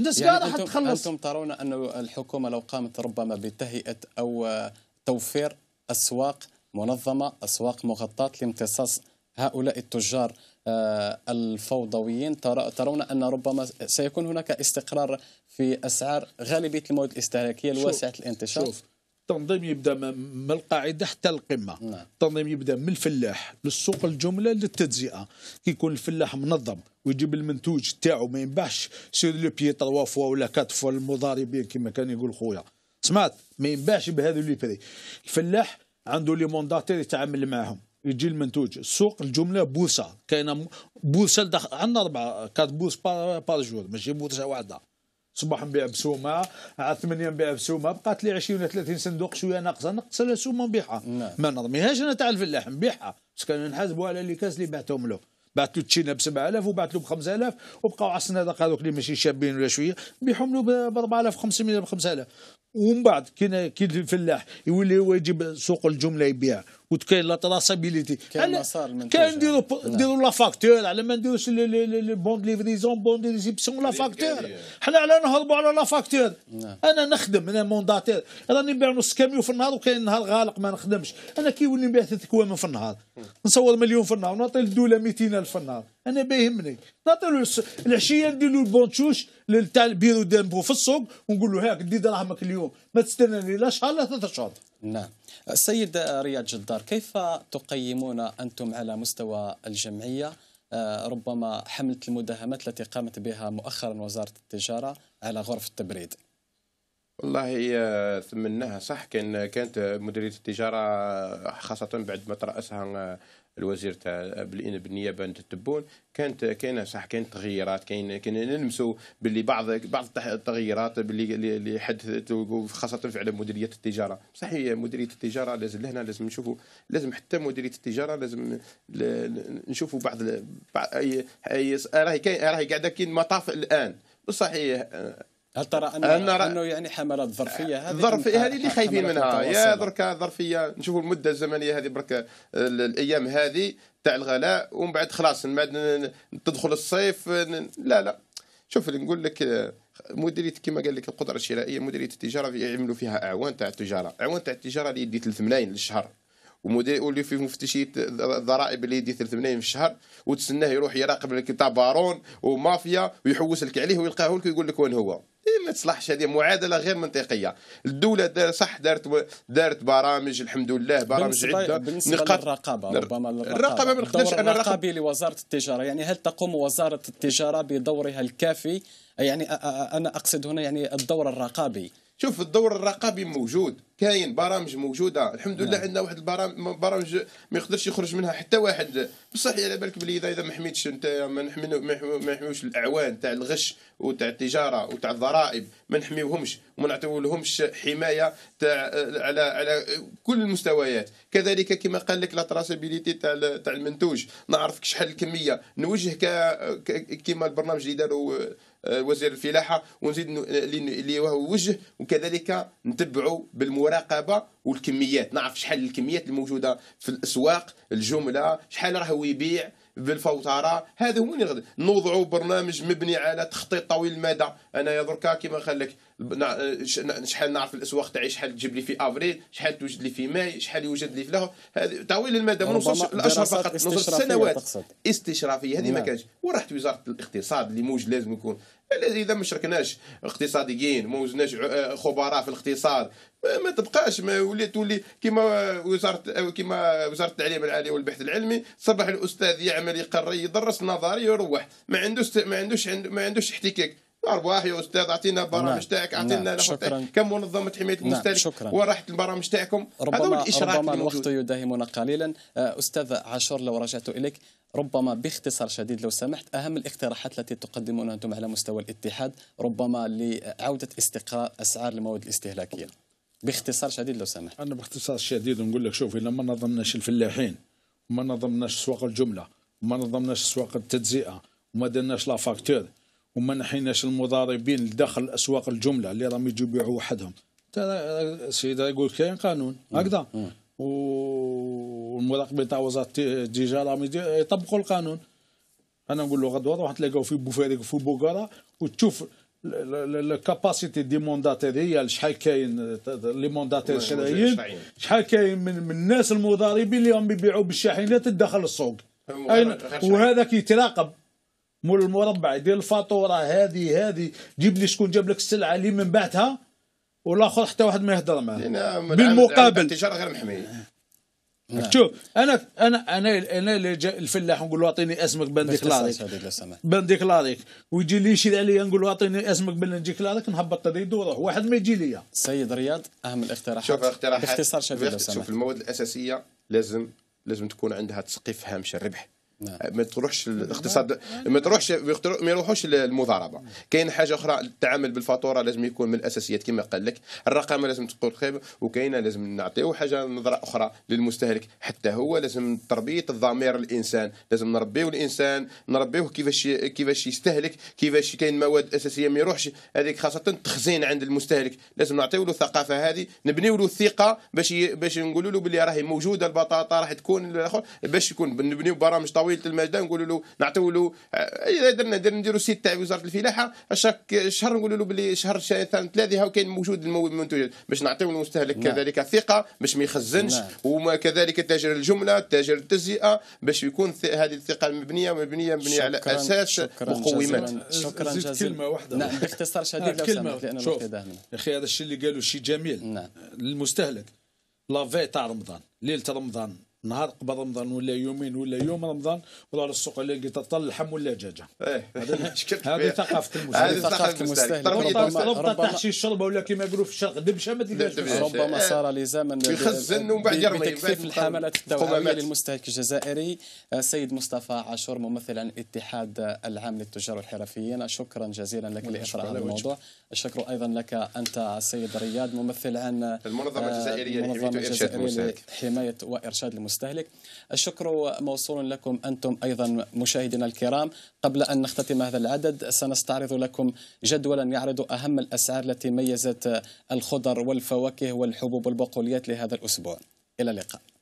الناس يعني راح تخلص انتم ترون ان الحكومه لو قامت ربما بتهيئه او توفير اسواق منظمه اسواق مغطاه لامتصاص هؤلاء التجار آه، الفوضويين ترون ان ربما سيكون هناك استقرار في اسعار غالبيه المواد الاستهلاكيه الواسعه الانتشار شوف. التنظيم يبدا من القاعده حتى القمه نعم. التنظيم يبدا من الفلاح للسوق الجمله للتجزئه كي يكون الفلاح منظم ويجيب المنتوج تاعو ما ينباعش سير لو بيي تروا فوا ولا كات فوا المضاربين كما كان يقول خويا سمعت ما ينباعش بهذو لي بري الفلاح عنده لي مونداتير يتعامل معاهم يجي المنتوج السوق الجمله بوسه كاينه بوسه عندنا اربعه كات بوس بار جور ماشي بورصه واحده صباح نبيع بسومه على آه، 8 نبيع بسومه بقات لي 20 ولا 30 صندوق شويه ناقصه نقص السومه سومه نبيعها نعم. ما نرميهاش انا تاع الفلاح نبيعها بس كانوا نحاسبوا على اللي كاس اللي بعتهم له بعت له تشينا ب 7000 وبعت له ب 5000 وبقاو على الصنادق هذوك اللي ماشي شابين ولا شويه نبيعهم له ب 4500 ب 5000 ومن بعد كي كي الفلاح يولي هو يجيب سوق الجمله يبيع وتكاين لا تراسابيليتي كاين مسار كاين نديرو نعم. نديرو لا فاكتور على ما نديروش لي بون ليفريزون بون ريسيبسيون لا فاكتور حنا على نهربوا على لا فاكتور نعم. انا نخدم انا مونداتير راني نبيع نص كاميو في النهار وكاين نهار غالق ما نخدمش انا كيولي نبيع ثلاث كوامن في النهار نصور مليون في النهار ونعطي الدوله 200000 في النهار انا بيهمني له العشيه ندير له البونتشوش تاع البيرو دامبو في السوق ونقول له هاك دي دراهمك اليوم ما تستناني لا شهر لا ثلاث شهور نعم السيد رياض جدار كيف تقيمون انتم على مستوى الجمعيه آه، ربما حمله المداهمات التي قامت بها مؤخرا وزاره التجاره على غرف التبريد والله آه، ثمناها صح كان كانت مديريه التجاره خاصه بعد ما تراسها آه، الوزير تاع بالنيابه انت التبون كانت كاينه صح كاين تغييرات كاين كاين نلمسوا باللي بعض بعض التغييرات باللي اللي حدثت خاصه في على مديريه التجاره هي مديريه التجاره لازم لهنا لازم نشوفوا لازم حتى مديريه التجاره لازم نشوفوا بعض اي راهي راهي قاعده كاين مطاف الان صحيح هل ترى انه, أنا انه يعني حملات ظرفيه هذه آه، ظرفية هذه اللي خايفين منها يا درك ظرفيه نشوفوا المده الزمنيه هذه برك الايام هذه تاع الغلاء ومن بعد خلاص من بعد تدخل الصيف لا لا شوف اللي نقول لك مديريه كما قال لك القدره الشرائيه مديريه التجاره يعملوا فيها اعوان تاع التجاره اعوان تاع التجاره اللي يدي 3 ملايين للشهر ومدير يولي في مفتشي الضرائب اللي يدي 300 في الشهر وتسناه يروح يراقب لك تاع بارون ومافيا ويحوس لك عليه ويلقاه لك ويقول لك وين هو إيه، ما تصلحش هذه معادله غير منطقيه الدوله دار صح دارت دارت برامج الحمد لله برامج عده بالنسبه نقاط للرقابه ربما الرقابه ما نقدرش انا الرقابي لوزاره التجاره يعني هل تقوم وزاره التجاره بدورها الكافي يعني انا اقصد هنا يعني الدور الرقابي شوف الدور الرقابي موجود كاين برامج موجوده الحمد لله نعم. عندنا واحد البرامج ما يقدرش يخرج منها حتى واحد بصح على بالك بلي اذا اذا ما حميتش انت ما نحميوش الاعوان تاع الغش وتاع التجاره وتاع الضرائب ما نحميوهمش وما نعطيولهمش حمايه تاع على على كل المستويات كذلك كما قال لك لا تراسبيليتي تاع تاع المنتوج نعرفك شحال الكميه نوجه كيما البرنامج اللي داروا آه، وزير الفلاحه ونزيد آه، اللي هو وجه وكذلك نتبعوا بالمراقبه والكميات نعرف شحال الكميات الموجوده في الاسواق الجمله شحال راهو يبيع بالفوتره هذا هو اللي غادي نوضعوا برنامج مبني على تخطيط طويل المدى انايا دركا كيما خليك شحال نعرف الاسواق تاعي شحال تجيب لي في افريل شحال توجد لي في ماي شحال يوجد لي في له طويل المدى ما نوصلش الاشهر فقط نوصل السنوات استشرافيه هذه ما نعم. كانش ورحت وزاره الاقتصاد اللي موج لازم يكون اذا ما شركناش اقتصاديين ما وزناش آه، خبراء في الاقتصاد إيه، ما تبقاش ما ولي تولي كما وزاره كما وزاره التعليم العالي والبحث العلمي صباح الاستاذ يعمل يقري يدرس نظري يروح ما عندوش ما عندوش ما عندوش احتكاك ارواح يا استاذ اعطينا البرامج نعم. تاعك اعطينا نعم. كم منظمه حمايه نعم. المستهلك وراحت البرامج تاعكم ربما ربما الوقت يداهمنا قليلا آه، استاذ عاشور لو رجعت اليك ربما باختصار شديد لو سمحت أهم الاقتراحات التي تقدمونها أنتم على مستوى الاتحاد ربما لعودة استقراء أسعار المواد الاستهلاكية باختصار شديد لو سمحت انا باختصار شديد نقول لك شوفي لما نظمناش الفلاحين وما نظمناش سواق الجمله وما نظمناش سواق التجزئه وما درناش لا فاكتور وما نحيناش المضاربين لداخل اسواق الجمله اللي راهم يجوا يبيعوا وحدهم السيد يقول كاين قانون هكذا والمراقبين تاع وزاره التجاره يطبقوا القانون انا نقول له غدوه روح تلاقاو في بوفاريك وفي بوكاره وتشوف الكاباسيتي دي مونداتير هي شحال كاين لي مونداتير شرايين شحال كاين من, الناس المضاربين اللي هم يبيعوا بالشاحنات تدخل السوق وهذا كيتراقب مول المربع ديال الفاتوره هذه هذه جيب لي شكون جاب لك السلعه اللي من بعتها والاخر حتى واحد ما يهضر معاه نعم، بالمقابل التجاره غير محميه نعم. شوف انا انا انا انا الفلاح نقول له اعطيني اسمك بنديكلاريك لاريك ويجي لي يشيل عليا نقول له اعطيني اسمك لاريك نهبط يده وروح واحد ما يجي لي سيد رياض اهم الاقتراحات شوف اقتراحات باختصار شوف المواد الاساسيه لازم لازم تكون عندها تسقيف هامش الربح نعم. ما تروحش نعم. الاقتصاد ما تروحش ما يروحوش المضاربه كاين حاجه اخرى التعامل بالفاتوره لازم يكون من الاساسيات كما قال لك الرقم لازم تكون خيب وكاينه لازم نعطيو حاجه نظره اخرى للمستهلك حتى هو لازم تربيه الضمير الانسان لازم نربيو الانسان نربيوه كيفاش كيفاش يستهلك كيفاش كاين مواد اساسيه ما يروحش هذيك خاصه التخزين عند المستهلك لازم نعطيه له الثقافه هذه نبنيو له الثقه باش باش نقولوا له بلي راهي موجوده البطاطا راح تكون باش يكون نبنيو برامج طويله طويله المجد نقولوا له نعطيو له آه، اذا درنا نديروا سيت تاع وزاره الفلاحه شاك شهر نقولوا له بلي شهر شهر ثلاثه هاو كاين موجود المنتوجات باش نعطيو المستهلك نعم. كذلك ثقه باش ما يخزنش نعم. وكذلك تاجر الجمله تاجر التجزئه باش يكون هذه الثقه المبنيه مبنيه مبنيه على اساس مقومات شكرا جزيلا كلمه واحده نعم باختصار شديد لو سمحت يا اخي هذا الشيء اللي قالوا شيء جميل نعم للمستهلك لافي تاع رمضان ليله رمضان نهار قبل رمضان ولا يومين ولا يوم رمضان ولا على السوق اللي لقيت طل اللحم ولا دجاجه إيه. هذه *laughs* هذه ثقافه المستهلك هذه ثقافه المستهلك ربطه تحت شي الشربه ولا كما يقولوا في الشرق دبشه ما تلقاش ربما إيه. صار لزاما يخزن ومن بعد يرمي تكثيف الحملات التوعويه للمستهلك الجزائري آه، سيد مصطفى عاشور ممثلا الاتحاد العام للتجار والحرفيين شكرا جزيلا لك لاثراء هذا الموضوع الشكر ايضا لك انت سيد رياض ممثل عن آه، المنظمه الجزائريه لحمايه وارشاد المستهلك الشكر موصول لكم أنتم أيضا مشاهدينا الكرام قبل أن نختتم هذا العدد سنستعرض لكم جدولا يعرض أهم الأسعار التي ميزت الخضر والفواكه والحبوب والبقوليات لهذا الأسبوع إلى اللقاء